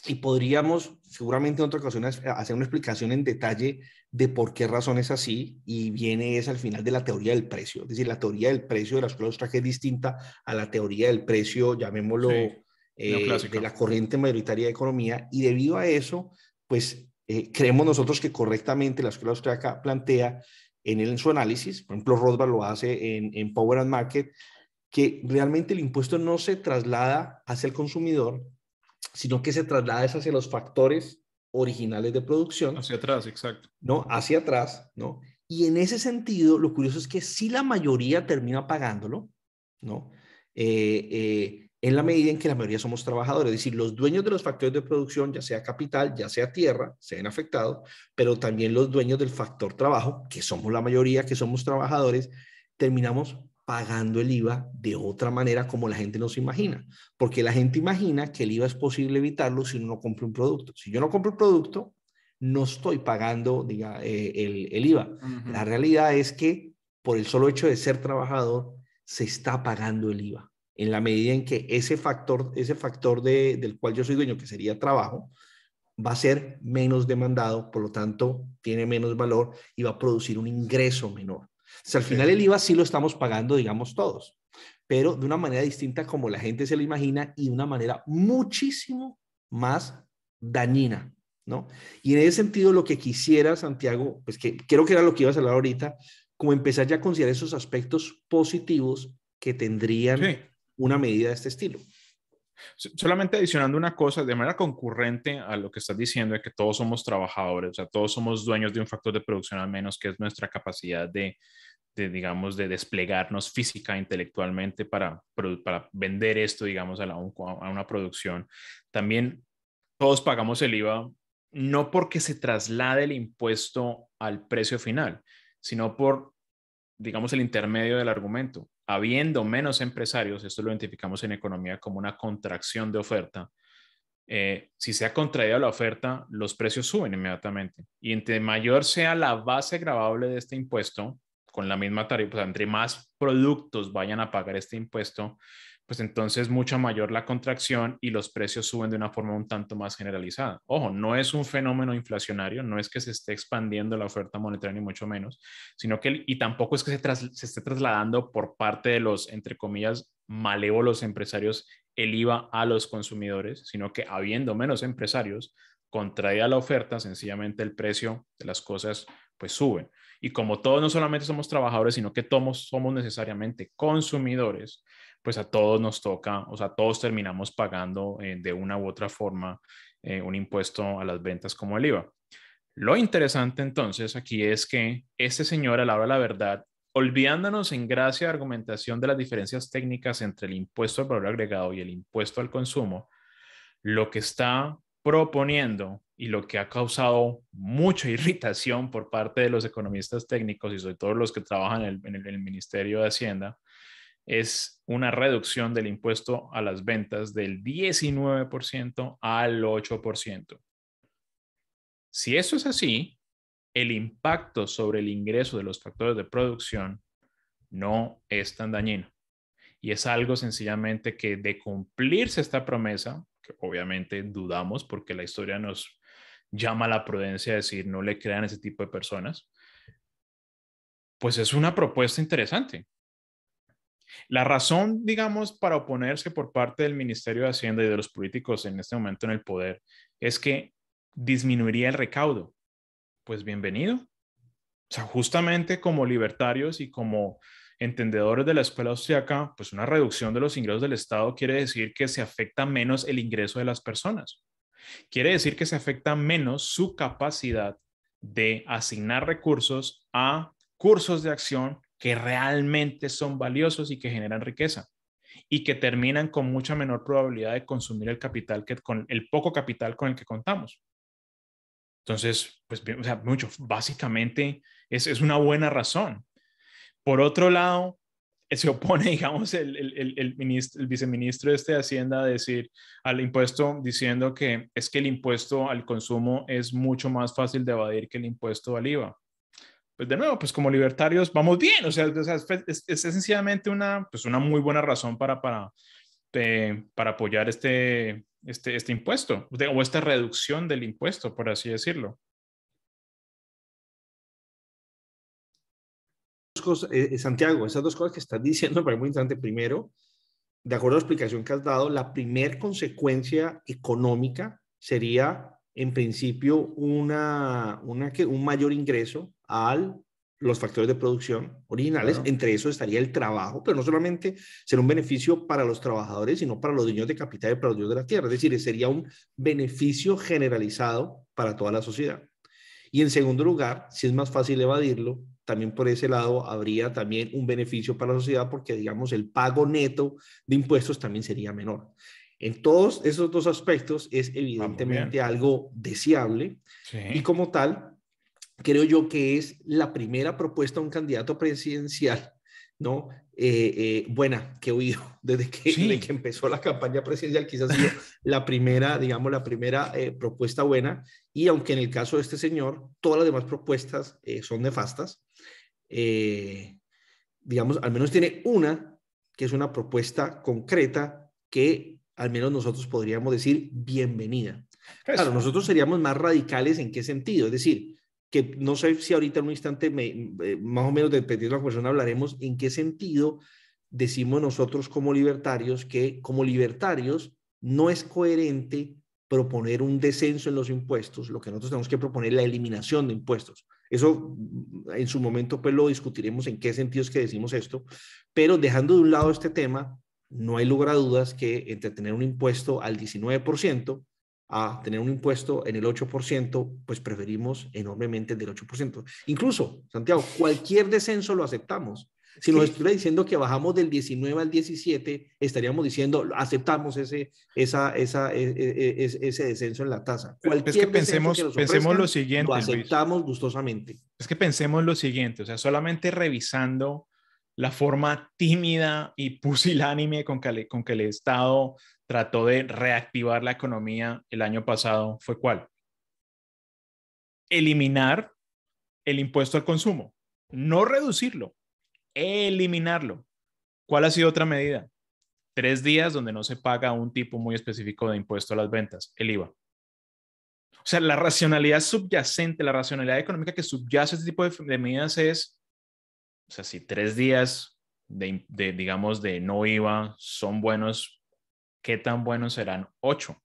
y podríamos seguramente en otra ocasión hacer una explicación en detalle de por qué razón es así y viene es al final de la teoría del precio. Es decir, la teoría del precio de la escuela de es distinta a la teoría del precio, llamémoslo, eh, de la corriente mayoritaria de economía y debido a eso, pues eh, creemos nosotros que correctamente la escuela austriaca plantea en, en su análisis, por ejemplo, Rothbard lo hace en Power and Market, que realmente el impuesto no se traslada hacia el consumidor, sino que se traslada hacia los factores originales de producción. Hacia atrás, exacto. ¿No? Hacia atrás, ¿no? Y en ese sentido, lo curioso es que si la mayoría termina pagándolo, ¿no? Eh, eh, en la medida en que la mayoría somos trabajadores, es decir, los dueños de los factores de producción, ya sea capital, ya sea tierra, se ven afectados, pero también los dueños del factor trabajo, que somos la mayoría, que somos trabajadores, terminamos pagando el IVA de otra manera como la gente nos imagina, porque la gente imagina que el IVA es posible evitarlo si uno no compra un producto. Si yo no compro un producto, no estoy pagando diga, eh, el, el, IVA. La realidad es que por el solo hecho de ser trabajador, se está pagando el IVA. En la medida en que ese factor, ese factor del cual yo soy dueño, que sería trabajo, va a ser menos demandado, por lo tanto, tiene menos valor y va a producir un ingreso menor. Si al final el IVA sí lo estamos pagando, digamos, todos, pero de una manera distinta como la gente se lo imagina y de una manera muchísimo más dañina, ¿no? Y en ese sentido, lo que quisiera, Santiago, pues que creo que era lo que ibas a hablar ahorita, como empezar ya a considerar esos aspectos positivos que tendrían una medida de este estilo. Solamente adicionando una cosa, de manera concurrente a lo que estás diciendo, de que todos somos trabajadores, o sea, todos somos dueños de un factor de producción al menos, que es nuestra capacidad de, de, digamos, de desplegarnos física, intelectualmente para, para vender esto, digamos, a, una producción. También todos pagamos el IVA no porque se traslade el impuesto al precio final, sino por, digamos, el intermedio del argumento. Habiendo menos empresarios, esto lo identificamos en economía como una contracción de oferta, eh, si se ha contraído la oferta, los precios suben inmediatamente. Y entre mayor sea la base gravable de este impuesto, con la misma tarifa, pues, entre más productos vayan a pagar este impuesto, pues entonces mucha mayor la contracción y los precios suben de una forma un tanto más generalizada. Ojo, no es un fenómeno inflacionario, no es que se esté expandiendo la oferta monetaria ni mucho menos, sino que, y tampoco es que se, esté trasladando por parte de los, entre comillas, malévolos empresarios el IVA a los consumidores, sino que habiendo menos empresarios, contraída la oferta, sencillamente el precio de las cosas pues sube y como todos no solamente somos trabajadores, sino que todos somos necesariamente consumidores, pues a todos nos toca, o sea, todos terminamos pagando eh, de una u otra forma eh, un impuesto a las ventas como el IVA. Lo interesante entonces aquí es que este señor a la la verdad, olvidándonos en gracia de argumentación de las diferencias técnicas entre el impuesto al valor agregado y el impuesto al consumo, lo que está proponiendo y lo que ha causado mucha [laughs] irritación por parte de los economistas técnicos y sobre todo los que trabajan en el, Ministerio de Hacienda, es una reducción del impuesto a las ventas del 19% al 8%. Si eso es así, el impacto sobre el ingreso de los factores de producción no es tan dañino. Y es algo sencillamente que de cumplirse esta promesa, que obviamente dudamos porque la historia nos llama a la prudencia a decir no le crean a ese tipo de personas, pues es una propuesta interesante. La razón, digamos, para oponerse por parte del Ministerio de Hacienda y de los políticos en este momento en el poder es que disminuiría el recaudo. Pues bienvenido. O sea, justamente como libertarios y como entendedores de la escuela austriaca, pues una reducción de los ingresos del Estado quiere decir que se afecta menos el ingreso de las personas. Quiere decir que se afecta menos su capacidad de asignar recursos a cursos de acción que realmente son valiosos y que generan riqueza y que terminan con mucha menor probabilidad de consumir el capital que con el poco capital con el que contamos. Entonces, pues, mucho, básicamente es, es una buena razón por otro lado, se opone, [laughs] digamos, el, ministro, el, viceministro este de Hacienda a decir al impuesto, diciendo que es que el impuesto al consumo es mucho más fácil de evadir que el impuesto al IVA. Pues de nuevo, pues como libertarios vamos bien, o sea, es, sencillamente una, pues una muy buena razón para, para, para apoyar este, este, este impuesto o esta reducción del impuesto, por así decirlo. Eh, eh, Santiago, esas dos cosas que estás diciendo para muy interesante. Primero, de acuerdo a la explicación que has dado, la primer consecuencia económica sería, en principio, una, una un mayor ingreso a los factores de producción originales, entre eso estaría el trabajo, pero no solamente será un beneficio para los trabajadores, sino para los dueños de capital y para los dueños de la tierra, es decir, sería un beneficio generalizado para toda la sociedad. Y en segundo lugar, si es más fácil evadirlo, también por ese lado habría también un beneficio para la sociedad porque, digamos, el pago neto de impuestos también sería menor. En todos esos dos aspectos es ah, evidentemente algo deseable y como tal, creo yo que es la primera propuesta de un candidato presidencial ¿no? Eh, eh, buena, que he oído [laughs] desde que, empezó la campaña presidencial, quizás ha sido la primera, digamos, la primera eh, propuesta buena, y aunque en el caso de este señor, todas las demás propuestas son nefastas, digamos, al menos tiene una que es una propuesta concreta que al menos nosotros podríamos decir bienvenida. Claro, nosotros seríamos más radicales en qué sentido, es decir, que no sé si ahorita en un instante, me, eh, más o menos dependiendo de la persona hablaremos en qué sentido decimos nosotros como libertarios que como libertarios no es coherente proponer un descenso en los impuestos, lo que nosotros tenemos que proponer es la eliminación de impuestos. Eso mm, en su momento pues lo discutiremos en qué sentido es que decimos esto, pero dejando de un lado este tema, no hay lugar a dudas que entre tener un impuesto al 19% a tener un impuesto en el 8%, pues preferimos enormemente el del 8%. Incluso, Santiago, cualquier descenso lo aceptamos. Si nos estuviera diciendo que bajamos del 19 al 17, estaríamos diciendo, aceptamos ese, esa, esa, e, e, e, ese, descenso en la tasa. es que pensemos, pensemos lo siguiente. Lo aceptamos gustosamente. Es que pensemos lo siguiente, o sea, solamente revisando la forma tímida y pusilánime con que, con que el Estado trató de reactivar la economía el año pasado fue cuál? Eliminar el impuesto al consumo, no reducirlo, eliminarlo. ¿Cuál ha sido otra medida? Tres días donde no se paga un tipo muy específico de impuesto a las ventas, el IVA. O sea, la racionalidad subyacente, la racionalidad económica que subyace a este tipo de, medidas es, o sea, si tres días de, digamos, de no IVA son buenos ¿qué tan buenos serán ocho?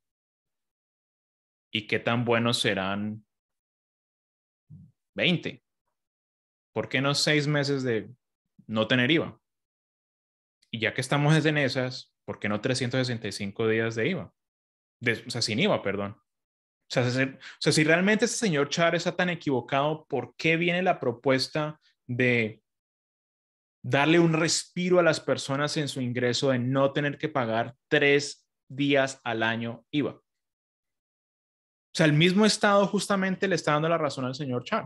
¿Y qué tan buenos serán 20? ¿Por qué no seis meses de no tener IVA? Y ya que estamos en esas, ¿por qué no 365 días de IVA? o sea, sin IVA, perdón. O sea, o sea, si realmente este señor Char está tan equivocado, ¿por qué viene la propuesta de darle un respiro a las personas en su ingreso de no tener que pagar tres días al año IVA. O sea, el mismo Estado justamente le está dando la razón al señor Chan.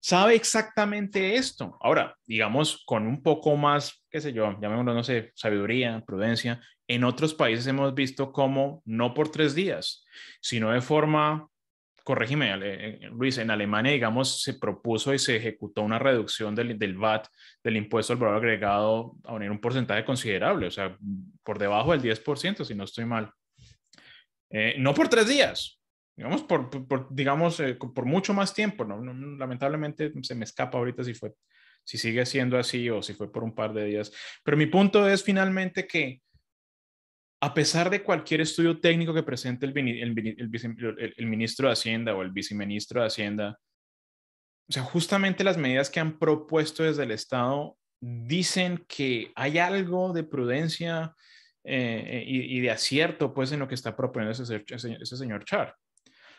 Sabe exactamente esto. Ahora, digamos, con un poco más, qué sé yo, llamémoslo, no sé, sabiduría, prudencia, en otros países hemos visto cómo no por tres días, sino de forma Corrégime, eh, eh, Luis, en Alemania, digamos, se propuso y se ejecutó una reducción del, del VAT, del impuesto al valor agregado, a unir un porcentaje considerable, o sea, por debajo del 10%, si no estoy mal. Eh, no por tres días, digamos, por, digamos, por mucho más tiempo. ¿no? Lamentablemente se me escapa ahorita si fue, si sigue siendo así o si fue por un par de días. Pero mi punto es finalmente que a pesar de cualquier estudio técnico que presente el, ministro de Hacienda o el viceministro de Hacienda, o sea, justamente las medidas que han propuesto desde el Estado dicen que hay algo de prudencia eh, y, de acierto, pues, en lo que está proponiendo ese, ese, señor Char.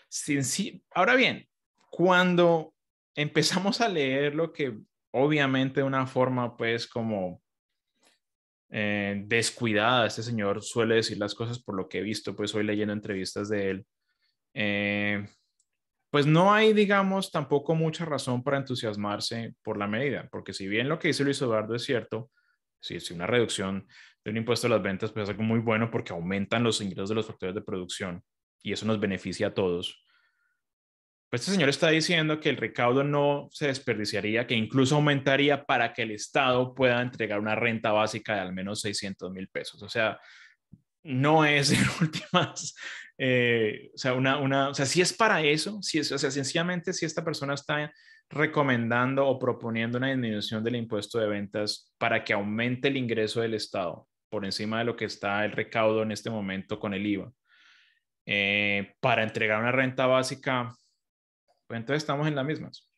Sin, si, ahora bien, cuando empezamos a leer lo que obviamente de una forma, pues, como eh, descuidada. Este señor suele decir las cosas por lo que he visto, pues hoy leyendo entrevistas de él. Eh, pues no hay, digamos, tampoco mucha razón para entusiasmarse por la medida, porque si bien lo que dice Luis Eduardo es cierto, si, es una reducción de un impuesto a las ventas pues es algo muy bueno porque aumentan los ingresos de los factores de producción y eso nos beneficia a todos. Pues este señor está diciendo que el recaudo no se desperdiciaría, que incluso aumentaría para que el Estado pueda entregar una renta básica de al menos 600 mil pesos. O sea, no es en [laughs] últimas, eh, o sea, una, una, o sea, si es para eso, si es, o sea, sencillamente si esta persona está recomendando o proponiendo una disminución del impuesto de ventas para que aumente el ingreso del Estado por encima de lo que está el recaudo en este momento con el IVA, eh, para entregar una renta básica pues, entonces estamos en las mismas.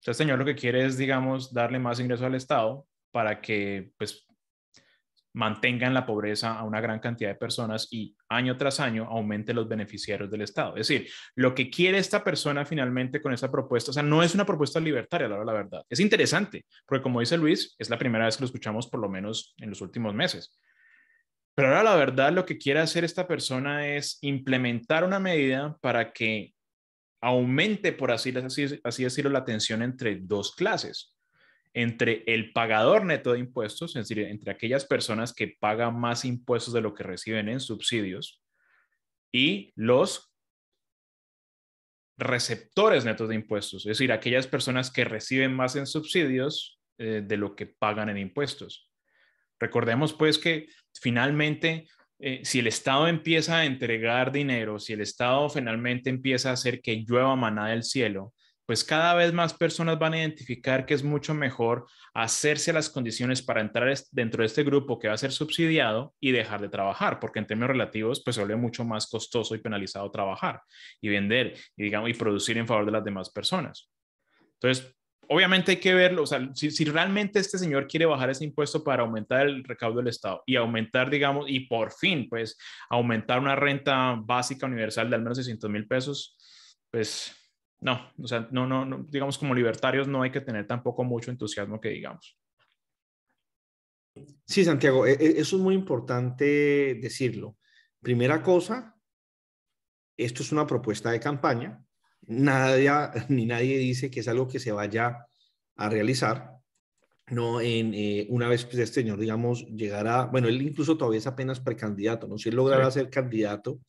Entonces, señor lo que quiere es, digamos, darle más ingreso al Estado para que, pues, mantengan la pobreza a una gran cantidad de personas y año tras año aumente los beneficiarios del Estado. Es decir, lo que quiere esta persona finalmente con esa propuesta, o sea, no es una propuesta libertaria, la verdad. Es interesante, porque como dice Luis, es la primera vez que lo escuchamos, por lo menos en los últimos meses. Pero ahora la verdad lo que quiere hacer esta persona es implementar una medida para que aumente, por así, decirlo, la tensión entre dos clases, entre el pagador neto de impuestos, es decir, entre aquellas personas que pagan más impuestos de lo que reciben en subsidios, y los receptores netos de impuestos, es decir, aquellas personas que reciben más en subsidios eh, de lo que pagan en impuestos. Recordemos pues que finalmente eh, si el Estado empieza a entregar dinero, si el Estado finalmente empieza a hacer que llueva maná del cielo, pues cada vez más personas van a identificar que es mucho mejor hacerse las condiciones para entrar dentro de este grupo que va a ser subsidiado y dejar de trabajar, porque en términos relativos, pues vuelve mucho más costoso y penalizado trabajar y vender y, digamos, y producir en favor de las demás personas. Entonces, obviamente hay que verlo, o sea, si, realmente este señor quiere bajar ese impuesto para aumentar el recaudo del Estado y aumentar, digamos, y por fin, pues, aumentar una renta básica universal de al menos 600 mil pesos, pues, no, o sea, no, no, no, digamos, como libertarios no hay que tener tampoco mucho entusiasmo que digamos. Sí, Santiago, e, e, eso es muy importante decirlo. Primera cosa, esto es una propuesta de campaña, nada [laughs] ni nadie dice que es algo que se vaya a realizar. No, en, eh, una vez que pues, este señor, digamos, llegará, bueno, él incluso todavía es apenas precandidato, ¿no? Si él lograra ser candidato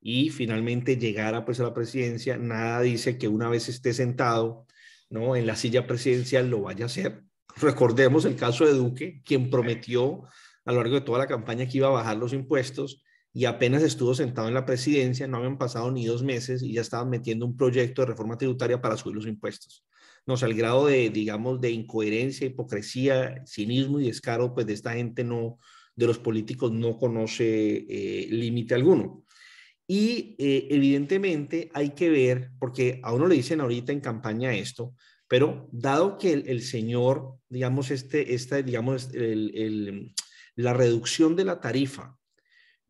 y finalmente llegara pues a la presidencia, nada dice que una vez esté sentado, ¿no? En la silla presidencial lo vaya a hacer. Recordemos el caso de Duque, quien prometió a lo largo de toda la campaña que iba a bajar los impuestos y apenas estuvo sentado en la presidencia, no habían pasado ni dos meses y ya estaban metiendo un proyecto de reforma tributaria para subir los impuestos. No, o sea, el grado de, digamos, de incoherencia, hipocresía, cinismo y descaro, pues de esta gente no, de los políticos no conoce eh, límite alguno. Y eh, evidentemente hay que ver, porque a uno le dicen ahorita en campaña esto, pero dado que el, señor, digamos, este, esta, digamos, la reducción de la tarifa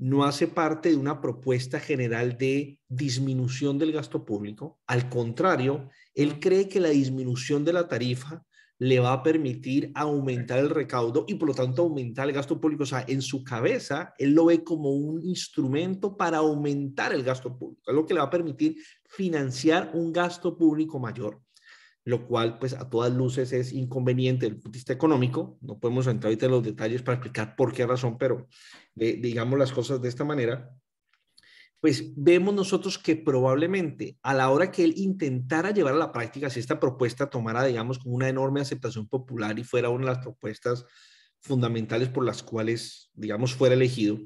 no hace parte de una propuesta general de disminución del gasto público. Al contrario, él cree que la disminución de la tarifa le va a permitir aumentar el recaudo y por lo tanto aumentar el gasto público. O sea, en su cabeza, él lo ve como un instrumento para aumentar el gasto público, lo que le va a permitir financiar un gasto público mayor lo cual pues a todas luces es inconveniente desde el punto de vista económico. No podemos entrar ahorita en los detalles para explicar por qué razón, pero digamos las cosas de esta manera. Pues vemos nosotros que probablemente a la hora que él intentara llevar a la práctica, si esta propuesta tomara, digamos, como una enorme aceptación popular y fuera una de las propuestas fundamentales por las cuales, digamos, fuera elegido,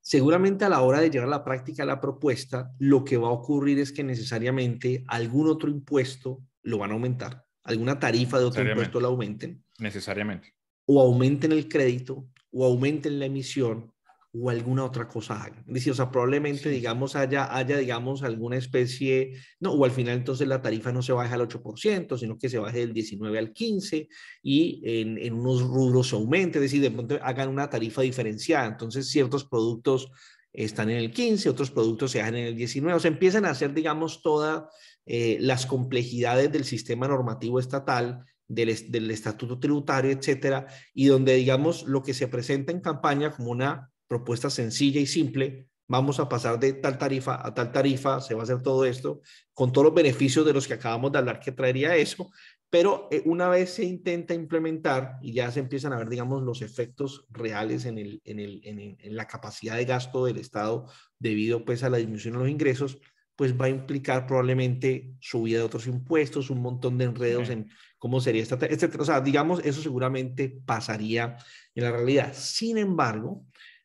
seguramente a la hora de llevar a la práctica la propuesta, lo que va a ocurrir es que necesariamente algún otro impuesto lo van a aumentar. Alguna tarifa de otro impuesto la aumenten. Necesariamente. O aumenten el crédito, o aumenten la emisión, o alguna otra cosa hagan. Es decir, o sea, probablemente, digamos, haya, haya, digamos, alguna especie, no, o al final entonces la tarifa no se baja al 8%, sino que se baje del 19 al 15 y en, unos rubros se aumente, es decir, de pronto hagan una tarifa diferenciada. Entonces, ciertos productos están en el 15, otros productos se hacen en el 19, o sea, empiezan a hacer, digamos, toda, eh, las complejidades del sistema normativo estatal, del, estatuto tributario, etcétera, y donde, digamos, lo que se presenta en campaña como una propuesta sencilla y simple, vamos a pasar de tal tarifa a tal tarifa, se va a hacer todo esto, con todos los beneficios de los que acabamos de hablar que traería eso, pero eh, una vez se intenta implementar y ya se empiezan a ver, digamos, los efectos reales en, el, en, el, en, en la capacidad de gasto del Estado debido pues a la disminución de los ingresos, pues va a implicar probablemente subida de otros impuestos, un montón de enredos en cómo sería esta, etcétera. O sea, digamos, eso seguramente pasaría en la realidad. Sin embargo,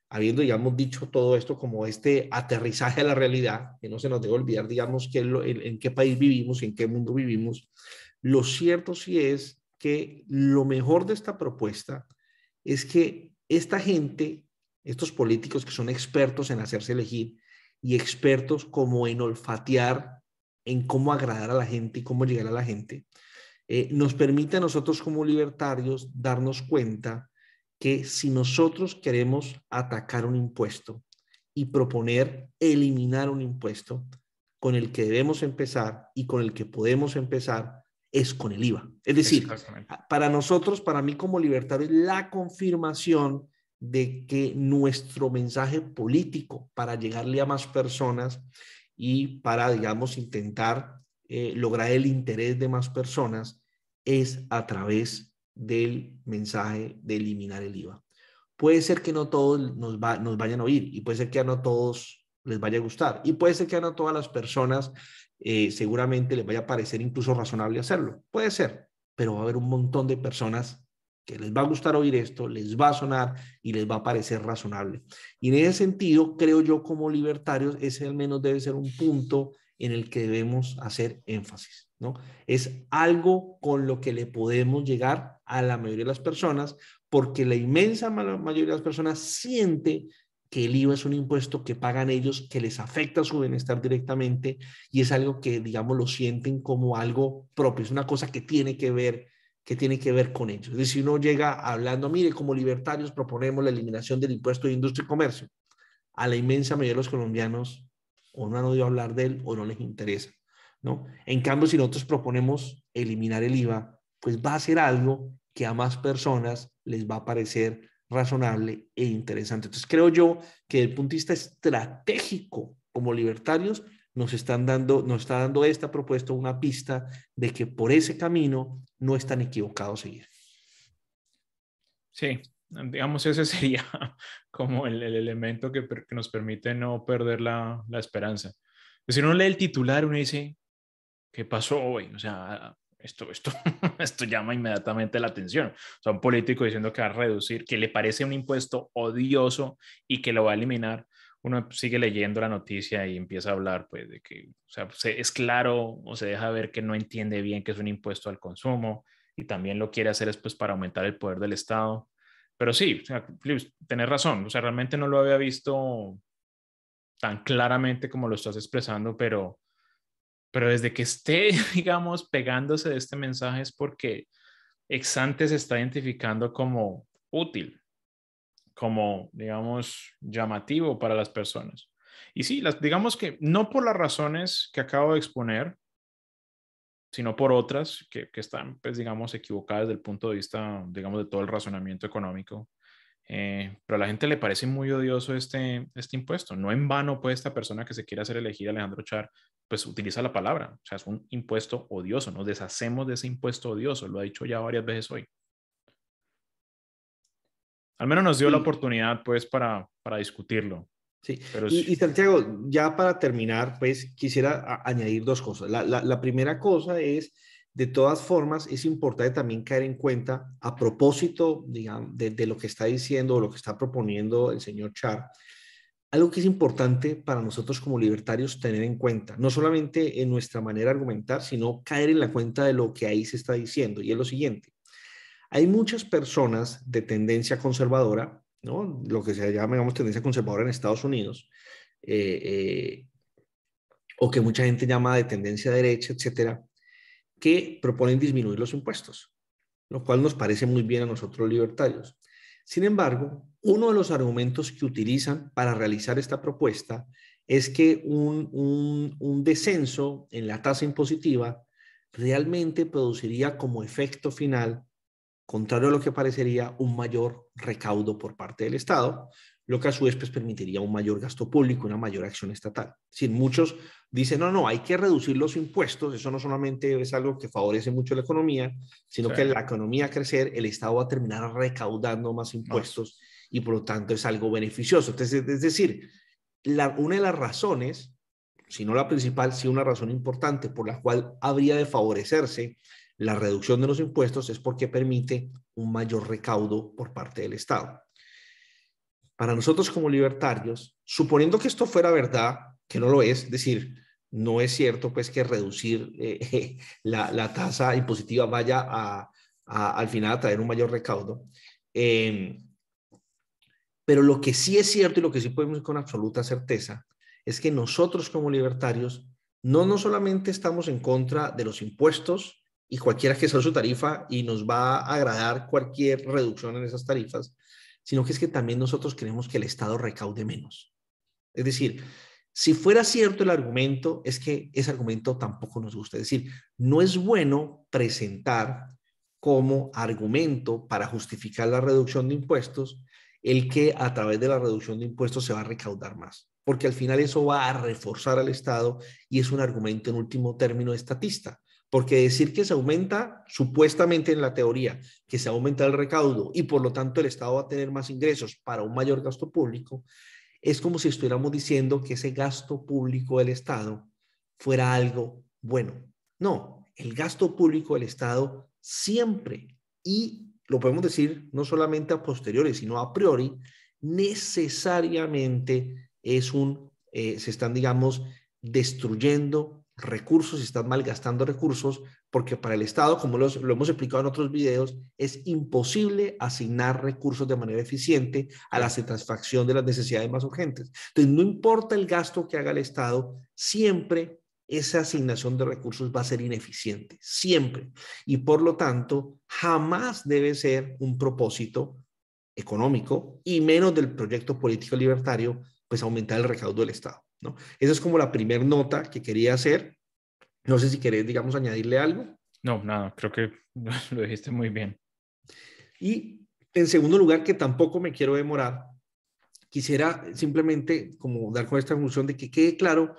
habiendo, digamos, dicho todo esto como este aterrizaje a la realidad, que no se nos debe olvidar, digamos, que en, qué país vivimos, y en qué mundo vivimos, lo cierto sí es que lo mejor de esta propuesta es que esta gente, estos políticos que son expertos en hacerse elegir, y expertos como en olfatear, en cómo agradar a la gente y cómo llegar a la gente, eh, nos permite a nosotros como libertarios darnos cuenta que si nosotros queremos atacar un impuesto y proponer eliminar un impuesto con el que debemos empezar y con el que podemos empezar es con el IVA. Es decir, para nosotros, para mí como libertario, la confirmación de que nuestro mensaje político para llegarle a más personas y para, digamos, intentar eh, lograr el interés de más personas es a través del mensaje de eliminar el IVA. Puede ser que no todos nos, nos vayan a oír y puede ser que a no todos les vaya a gustar y puede ser que a no todas las personas eh, seguramente les vaya a parecer incluso razonable hacerlo. Puede ser, pero va a haber un montón de personas les va a gustar oír esto, les va a sonar y les va a parecer razonable. Y en ese sentido, creo yo como libertarios, ese al menos debe ser un punto en el que debemos hacer énfasis, ¿no? Es algo con lo que le podemos llegar a la mayoría de las personas, porque la inmensa mayoría de las personas siente que el IVA es un impuesto que pagan ellos, que les afecta su bienestar directamente y es algo que, digamos, lo sienten como algo propio, es una cosa que tiene que ver que tiene que ver con ellos. Es decir, uno llega hablando, mire, como libertarios proponemos la eliminación del impuesto de industria y comercio. A la inmensa mayoría de los colombianos o no han oído hablar de él o no les interesa, ¿no? En cambio, si nosotros proponemos eliminar el IVA, pues va a ser algo que a más personas les va a parecer razonable e interesante. Entonces, creo yo que desde el punto de vista estratégico como libertarios, nos están dando, nos está dando esta propuesta una pista de que por ese camino no están equivocados equivocado seguir. Sí, digamos, ese [laughs] sería como el, elemento que, nos permite no perder la, esperanza. Si uno lee el titular, uno dice, ¿qué pasó hoy? O sea, esto, esto, [laughs] esto llama inmediatamente la atención. O sea, un político diciendo que va a reducir, que le parece un impuesto odioso y que lo va a eliminar, uno sigue leyendo la noticia y empieza a hablar, pues, de que, o sea, es claro o se deja ver que no entiende bien que es un impuesto al consumo y también lo quiere hacer es, pues, para aumentar el poder del Estado. Pero sí, o sea, razón, o sea, realmente no lo había visto tan claramente como lo estás expresando, pero, pero desde que esté, [laughs] digamos, pegándose de este mensaje es porque ex se está identificando como útil, como, digamos, llamativo para las personas. Y sí, digamos que no por las razones que acabo de exponer, sino por otras que, están, pues, digamos, equivocadas desde el punto de vista, digamos, de todo el razonamiento económico. Eh, pero a la gente le parece muy odioso este, este impuesto. No en vano, pues, esta persona que se quiere hacer elegir, Alejandro Char, pues utiliza la palabra. O sea, es un impuesto odioso. Nos deshacemos de ese impuesto odioso. Lo ha dicho ya varias veces hoy al menos nos dio la oportunidad pues para, para discutirlo. Sí, y, Santiago, ya para terminar, pues quisiera añadir dos cosas. La, primera cosa es, de todas formas, es importante también caer en cuenta a propósito, digamos, de, de lo que está diciendo o lo que está proponiendo el señor Char. Algo que es importante para nosotros como libertarios tener en cuenta, no solamente en nuestra manera de argumentar, sino caer en la cuenta de lo que ahí se está diciendo. Y es lo siguiente, hay muchas personas de tendencia conservadora, lo que se llama, tendencia conservadora en Estados Unidos, eh, eh, o que mucha gente llama de tendencia derecha, etcétera, que proponen disminuir los impuestos, lo cual nos parece muy bien a nosotros libertarios. Sin embargo, uno de los argumentos que utilizan para realizar esta propuesta es que un descenso en la tasa impositiva realmente produciría como efecto final contrario a lo que parecería un mayor recaudo por parte del Estado, lo que a su vez pues, permitiría un mayor gasto público, una mayor acción estatal. Sin muchos dicen, no, no, hay que reducir los impuestos, eso no solamente es algo que favorece mucho la economía, sino que la economía crecer, el Estado va a terminar recaudando más impuestos y por lo tanto es algo beneficioso. Entonces, es decir, una de las razones si no la principal, sí una razón importante por la cual habría de favorecerse la reducción de los impuestos es porque permite un mayor recaudo por parte del Estado. Para nosotros como libertarios, suponiendo que esto fuera verdad, que no lo es, es decir, no es cierto pues que reducir eh, [laughs] la, tasa impositiva vaya al final a traer un mayor recaudo. Em, pero lo que sí es cierto y lo que sí podemos con absoluta certeza es que nosotros como libertarios no, no solamente estamos en contra de los impuestos y cualquiera que sea su tarifa y nos va a agradar cualquier reducción en esas tarifas, sino que es que también nosotros queremos que el Estado recaude menos. Es decir, si fuera cierto el argumento, es que ese argumento tampoco nos gusta. Es decir, no es bueno presentar como argumento para justificar la reducción de impuestos el que a través de la reducción de impuestos se va a recaudar más, porque al final eso va a reforzar al Estado y es un argumento en último término estatista porque decir que se aumenta, supuestamente en la teoría, que se aumenta el recaudo y por lo tanto el Estado va a tener más ingresos para un mayor gasto público, es como si estuviéramos diciendo que ese gasto público del Estado fuera algo bueno. No, el gasto público del Estado siempre, y lo podemos decir no solamente a posteriori, sino a priori, necesariamente es un, eh, se están, digamos, destruyendo recursos y están malgastando recursos porque para el Estado, como lo hemos explicado en otros videos, es imposible asignar recursos de manera eficiente a la satisfacción de las necesidades más urgentes. Entonces, no importa el gasto que haga el Estado, siempre esa asignación de recursos va a ser ineficiente, siempre. Y por lo tanto, jamás debe ser un propósito económico y menos del proyecto político libertario, pues aumentar el recaudo del Estado. Esa es como la primera nota que quería hacer. No sé si querés, digamos, añadirle algo. No, nada, creo que [laughs] lo dijiste muy bien. Y en segundo lugar, que tampoco me quiero demorar, quisiera simplemente como dar con esta conclusión de que quede claro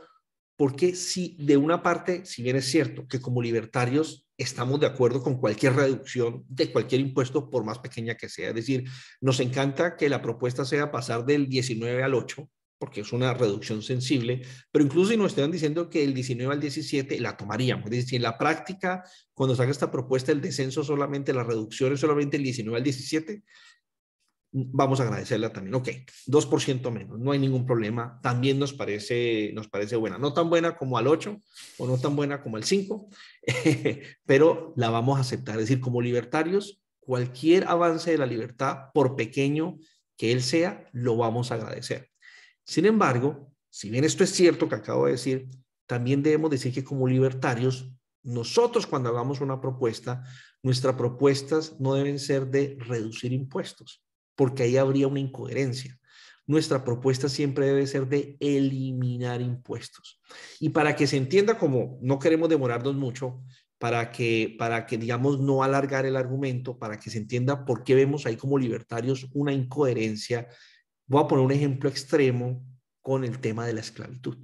porque si de una parte, si bien es cierto que como libertarios estamos de acuerdo con cualquier reducción de cualquier impuesto, por más pequeña que sea, es decir, nos encanta que la propuesta sea pasar del 19 al 8, porque es una reducción sensible, pero incluso si nos estuvieran diciendo que el 19 al 17 la tomaríamos. Es decir, en la práctica, cuando se haga esta propuesta, el descenso solamente, la reducción es solamente el 19 al 17, vamos a agradecerla también. Ok, 2% menos, no hay ningún problema. También nos parece, nos parece buena. No tan buena como al 8 o no tan buena como al 5, [laughs] pero la vamos a aceptar. Es decir, como libertarios, cualquier avance de la libertad, por pequeño que él sea, lo vamos a agradecer sin embargo, si bien esto es cierto que acabo de decir, también debemos decir que como libertarios, nosotros cuando hagamos una propuesta, nuestras propuestas no deben ser de reducir impuestos, porque ahí habría una incoherencia. Nuestra propuesta siempre debe ser de eliminar impuestos. Y para que se entienda como no queremos demorarnos mucho, para que, para que, digamos, no alargar el argumento, para que se entienda por qué vemos ahí como libertarios una incoherencia Voy a poner un ejemplo extremo con el tema de la esclavitud.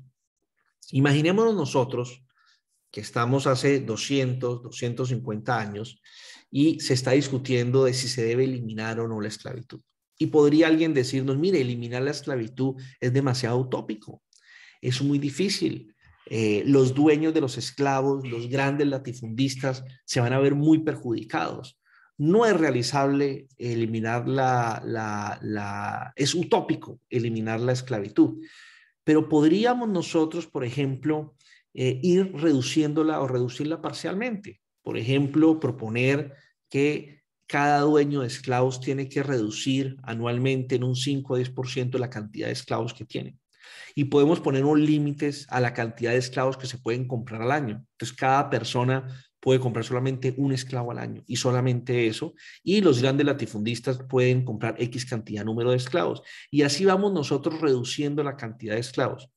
Imaginémonos nosotros que estamos hace 200, 250 años y se está discutiendo de si se debe eliminar o no la esclavitud. Y podría alguien decirnos, mire, eliminar la esclavitud es demasiado utópico, es muy difícil. Eh, los dueños de los esclavos, los grandes latifundistas, se van a ver muy perjudicados. No es realizable eliminar la, es utópico eliminar la esclavitud, pero podríamos nosotros, por ejemplo, eh, ir reduciéndola o reducirla parcialmente. Por ejemplo, proponer que cada dueño de esclavos tiene que reducir anualmente en un 5 o 10% la cantidad de esclavos que tiene. Y podemos poner unos límites a la cantidad de esclavos que se pueden comprar al año. Entonces, cada persona puede comprar solamente un esclavo al año y solamente eso, y los grandes latifundistas pueden comprar X cantidad número de esclavos. Y así vamos nosotros reduciendo la cantidad de esclavos.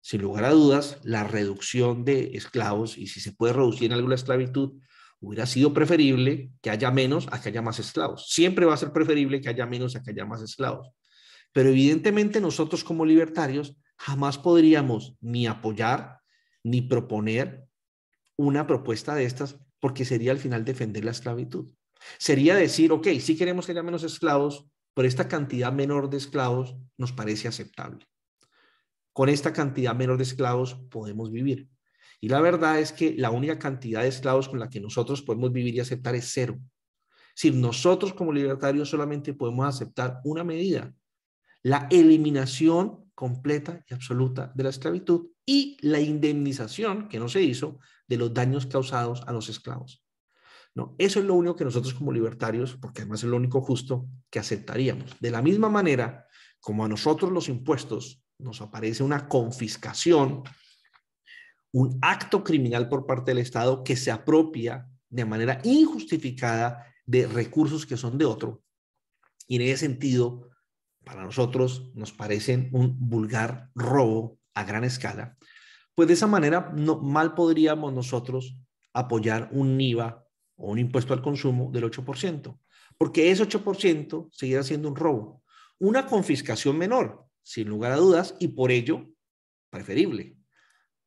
Sin lugar a dudas, la reducción de esclavos, y si se puede reducir en algo esclavitud, hubiera sido preferible que haya menos a que haya más esclavos. Siempre va a ser preferible que haya menos a que haya más esclavos. Pero evidentemente nosotros como libertarios jamás podríamos ni apoyar, ni proponer, una propuesta de estas porque sería al final defender la esclavitud. Sería decir, ok, si queremos tener menos esclavos, por esta cantidad menor de esclavos nos parece aceptable. Con esta cantidad menor de esclavos podemos vivir. Y la verdad es que la única cantidad de esclavos con la que nosotros podemos vivir y aceptar es cero. Si nosotros como libertarios solamente podemos aceptar una medida, la eliminación completa y absoluta de la esclavitud y la indemnización que no se hizo de los daños causados a los esclavos. No, eso es lo único que nosotros como libertarios, porque además es lo único justo, que aceptaríamos. De la misma manera, como a nosotros los impuestos nos aparece una confiscación, un acto criminal por parte del Estado que se apropia de manera injustificada de recursos que son de otro. Y en ese sentido, para nosotros nos parecen un vulgar robo a gran escala pues de esa manera no, mal podríamos nosotros apoyar un IVA o un impuesto al consumo del 8%, porque ese 8% seguirá siendo un robo, una confiscación menor, sin lugar a dudas, y por ello preferible.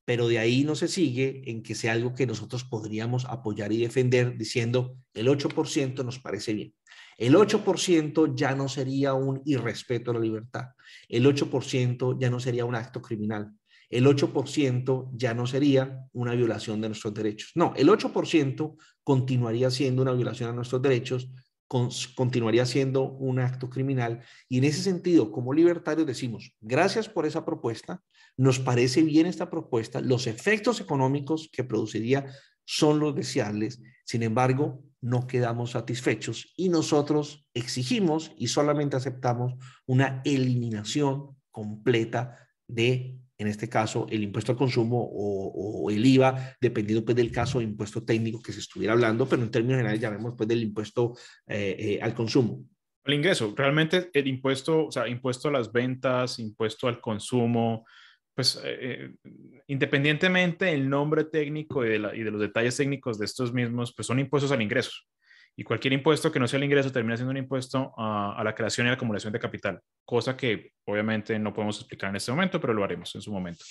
Pero de ahí no se sigue en que sea algo que nosotros podríamos apoyar y defender diciendo el 8% nos parece bien. El 8% ya no sería un irrespeto a la libertad. El 8% ya no sería un acto criminal. El 8% ya no sería una violación de nuestros derechos. No, el 8% continuaría siendo una violación a nuestros derechos, continuaría siendo un acto criminal. Y en ese sentido, como libertarios decimos, gracias por esa propuesta, nos parece bien esta propuesta, los efectos económicos que produciría son los deseables, sin embargo, no quedamos satisfechos y nosotros exigimos y solamente aceptamos una eliminación completa de en este caso el impuesto al consumo o, el IVA, dependiendo pues del caso de impuesto técnico que se estuviera hablando, pero en términos generales llamemos pues del impuesto eh, eh, al consumo. El ingreso, realmente el impuesto, o sea, impuesto a las ventas, impuesto al consumo, pues eh, independientemente el nombre técnico y de, los detalles técnicos de estos mismos, pues son impuestos al ingreso. Y cualquier impuesto que no sea el ingreso termina siendo un impuesto a, la creación y la acumulación de capital, cosa que obviamente no podemos explicar en este momento, pero lo haremos en su momento.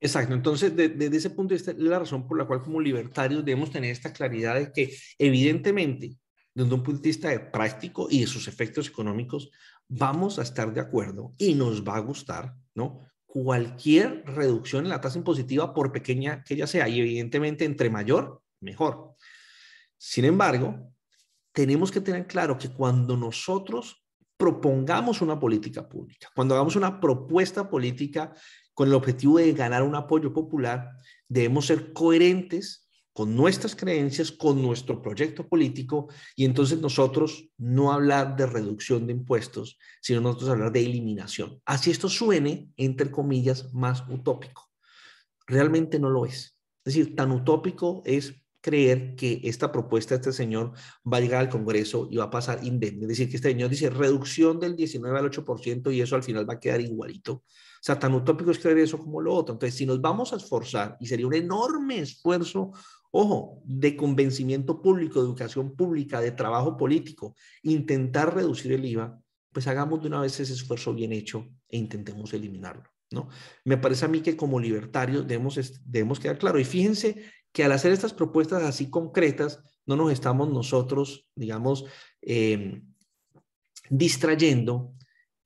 Exacto, entonces desde, ese punto de vista es la razón por la cual como libertarios debemos tener esta claridad de que evidentemente desde un punto de vista práctico y de sus efectos económicos vamos a estar de acuerdo y nos va a gustar, ¿no? Cualquier reducción en la tasa impositiva, por pequeña que ya sea, y evidentemente entre mayor, mejor. Sin embargo, tenemos que tener claro que cuando nosotros propongamos una política pública, cuando hagamos una propuesta política con el objetivo de ganar un apoyo popular, debemos ser coherentes con nuestras creencias, con nuestro proyecto político, y entonces nosotros no hablar de reducción de impuestos, sino nosotros hablar de eliminación. Así esto suene, entre comillas, más utópico. Realmente no lo es. Es decir, tan utópico es creer que esta propuesta de este señor va a llegar al Congreso y va a pasar indemne. Es decir, que este señor dice reducción del 19 al 8% y eso al final va a quedar igualito. O sea, tan utópico es creer eso como lo otro. Entonces, si nos vamos a esforzar, y sería un enorme esfuerzo, ojo, de convencimiento público, de educación pública, de trabajo político, intentar reducir el IVA, pues hagamos de una vez ese esfuerzo bien hecho e intentemos eliminarlo. ¿No? Me parece a mí que como libertarios debemos, debemos quedar claro. Y fíjense que al hacer estas propuestas así concretas, no nos estamos nosotros, digamos, em, distrayendo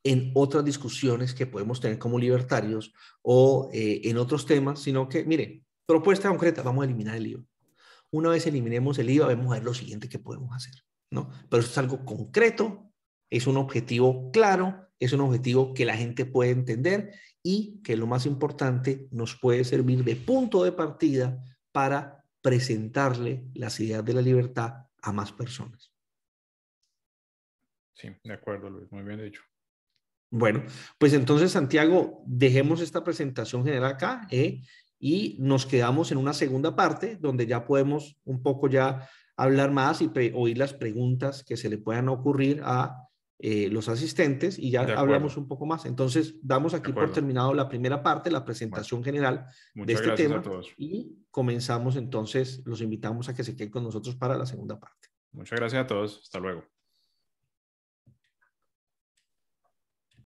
en otras discusiones que podemos tener como libertarios o eh, en otros temas, sino que, mire, propuesta concreta, vamos a eliminar el IVA. Una vez eliminemos el IVA, vamos a ver lo siguiente que podemos hacer, ¿no? Pero eso es algo concreto, es un objetivo claro, es un objetivo que la gente puede entender y que lo más importante nos puede servir de punto de partida para presentarle las ideas de la libertad a más personas. Sí, de acuerdo, Luis, muy bien dicho. Bueno, pues entonces, Santiago, dejemos esta presentación general acá ¿eh? y nos quedamos en una segunda parte donde ya podemos un poco ya hablar más y oír las preguntas que se le puedan ocurrir a eh, los asistentes y ya hablamos un poco más. Entonces, damos aquí por terminado la primera parte, la presentación general de este tema y comenzamos entonces, los invitamos a que se queden con nosotros para la segunda parte. Muchas gracias a todos, hasta luego.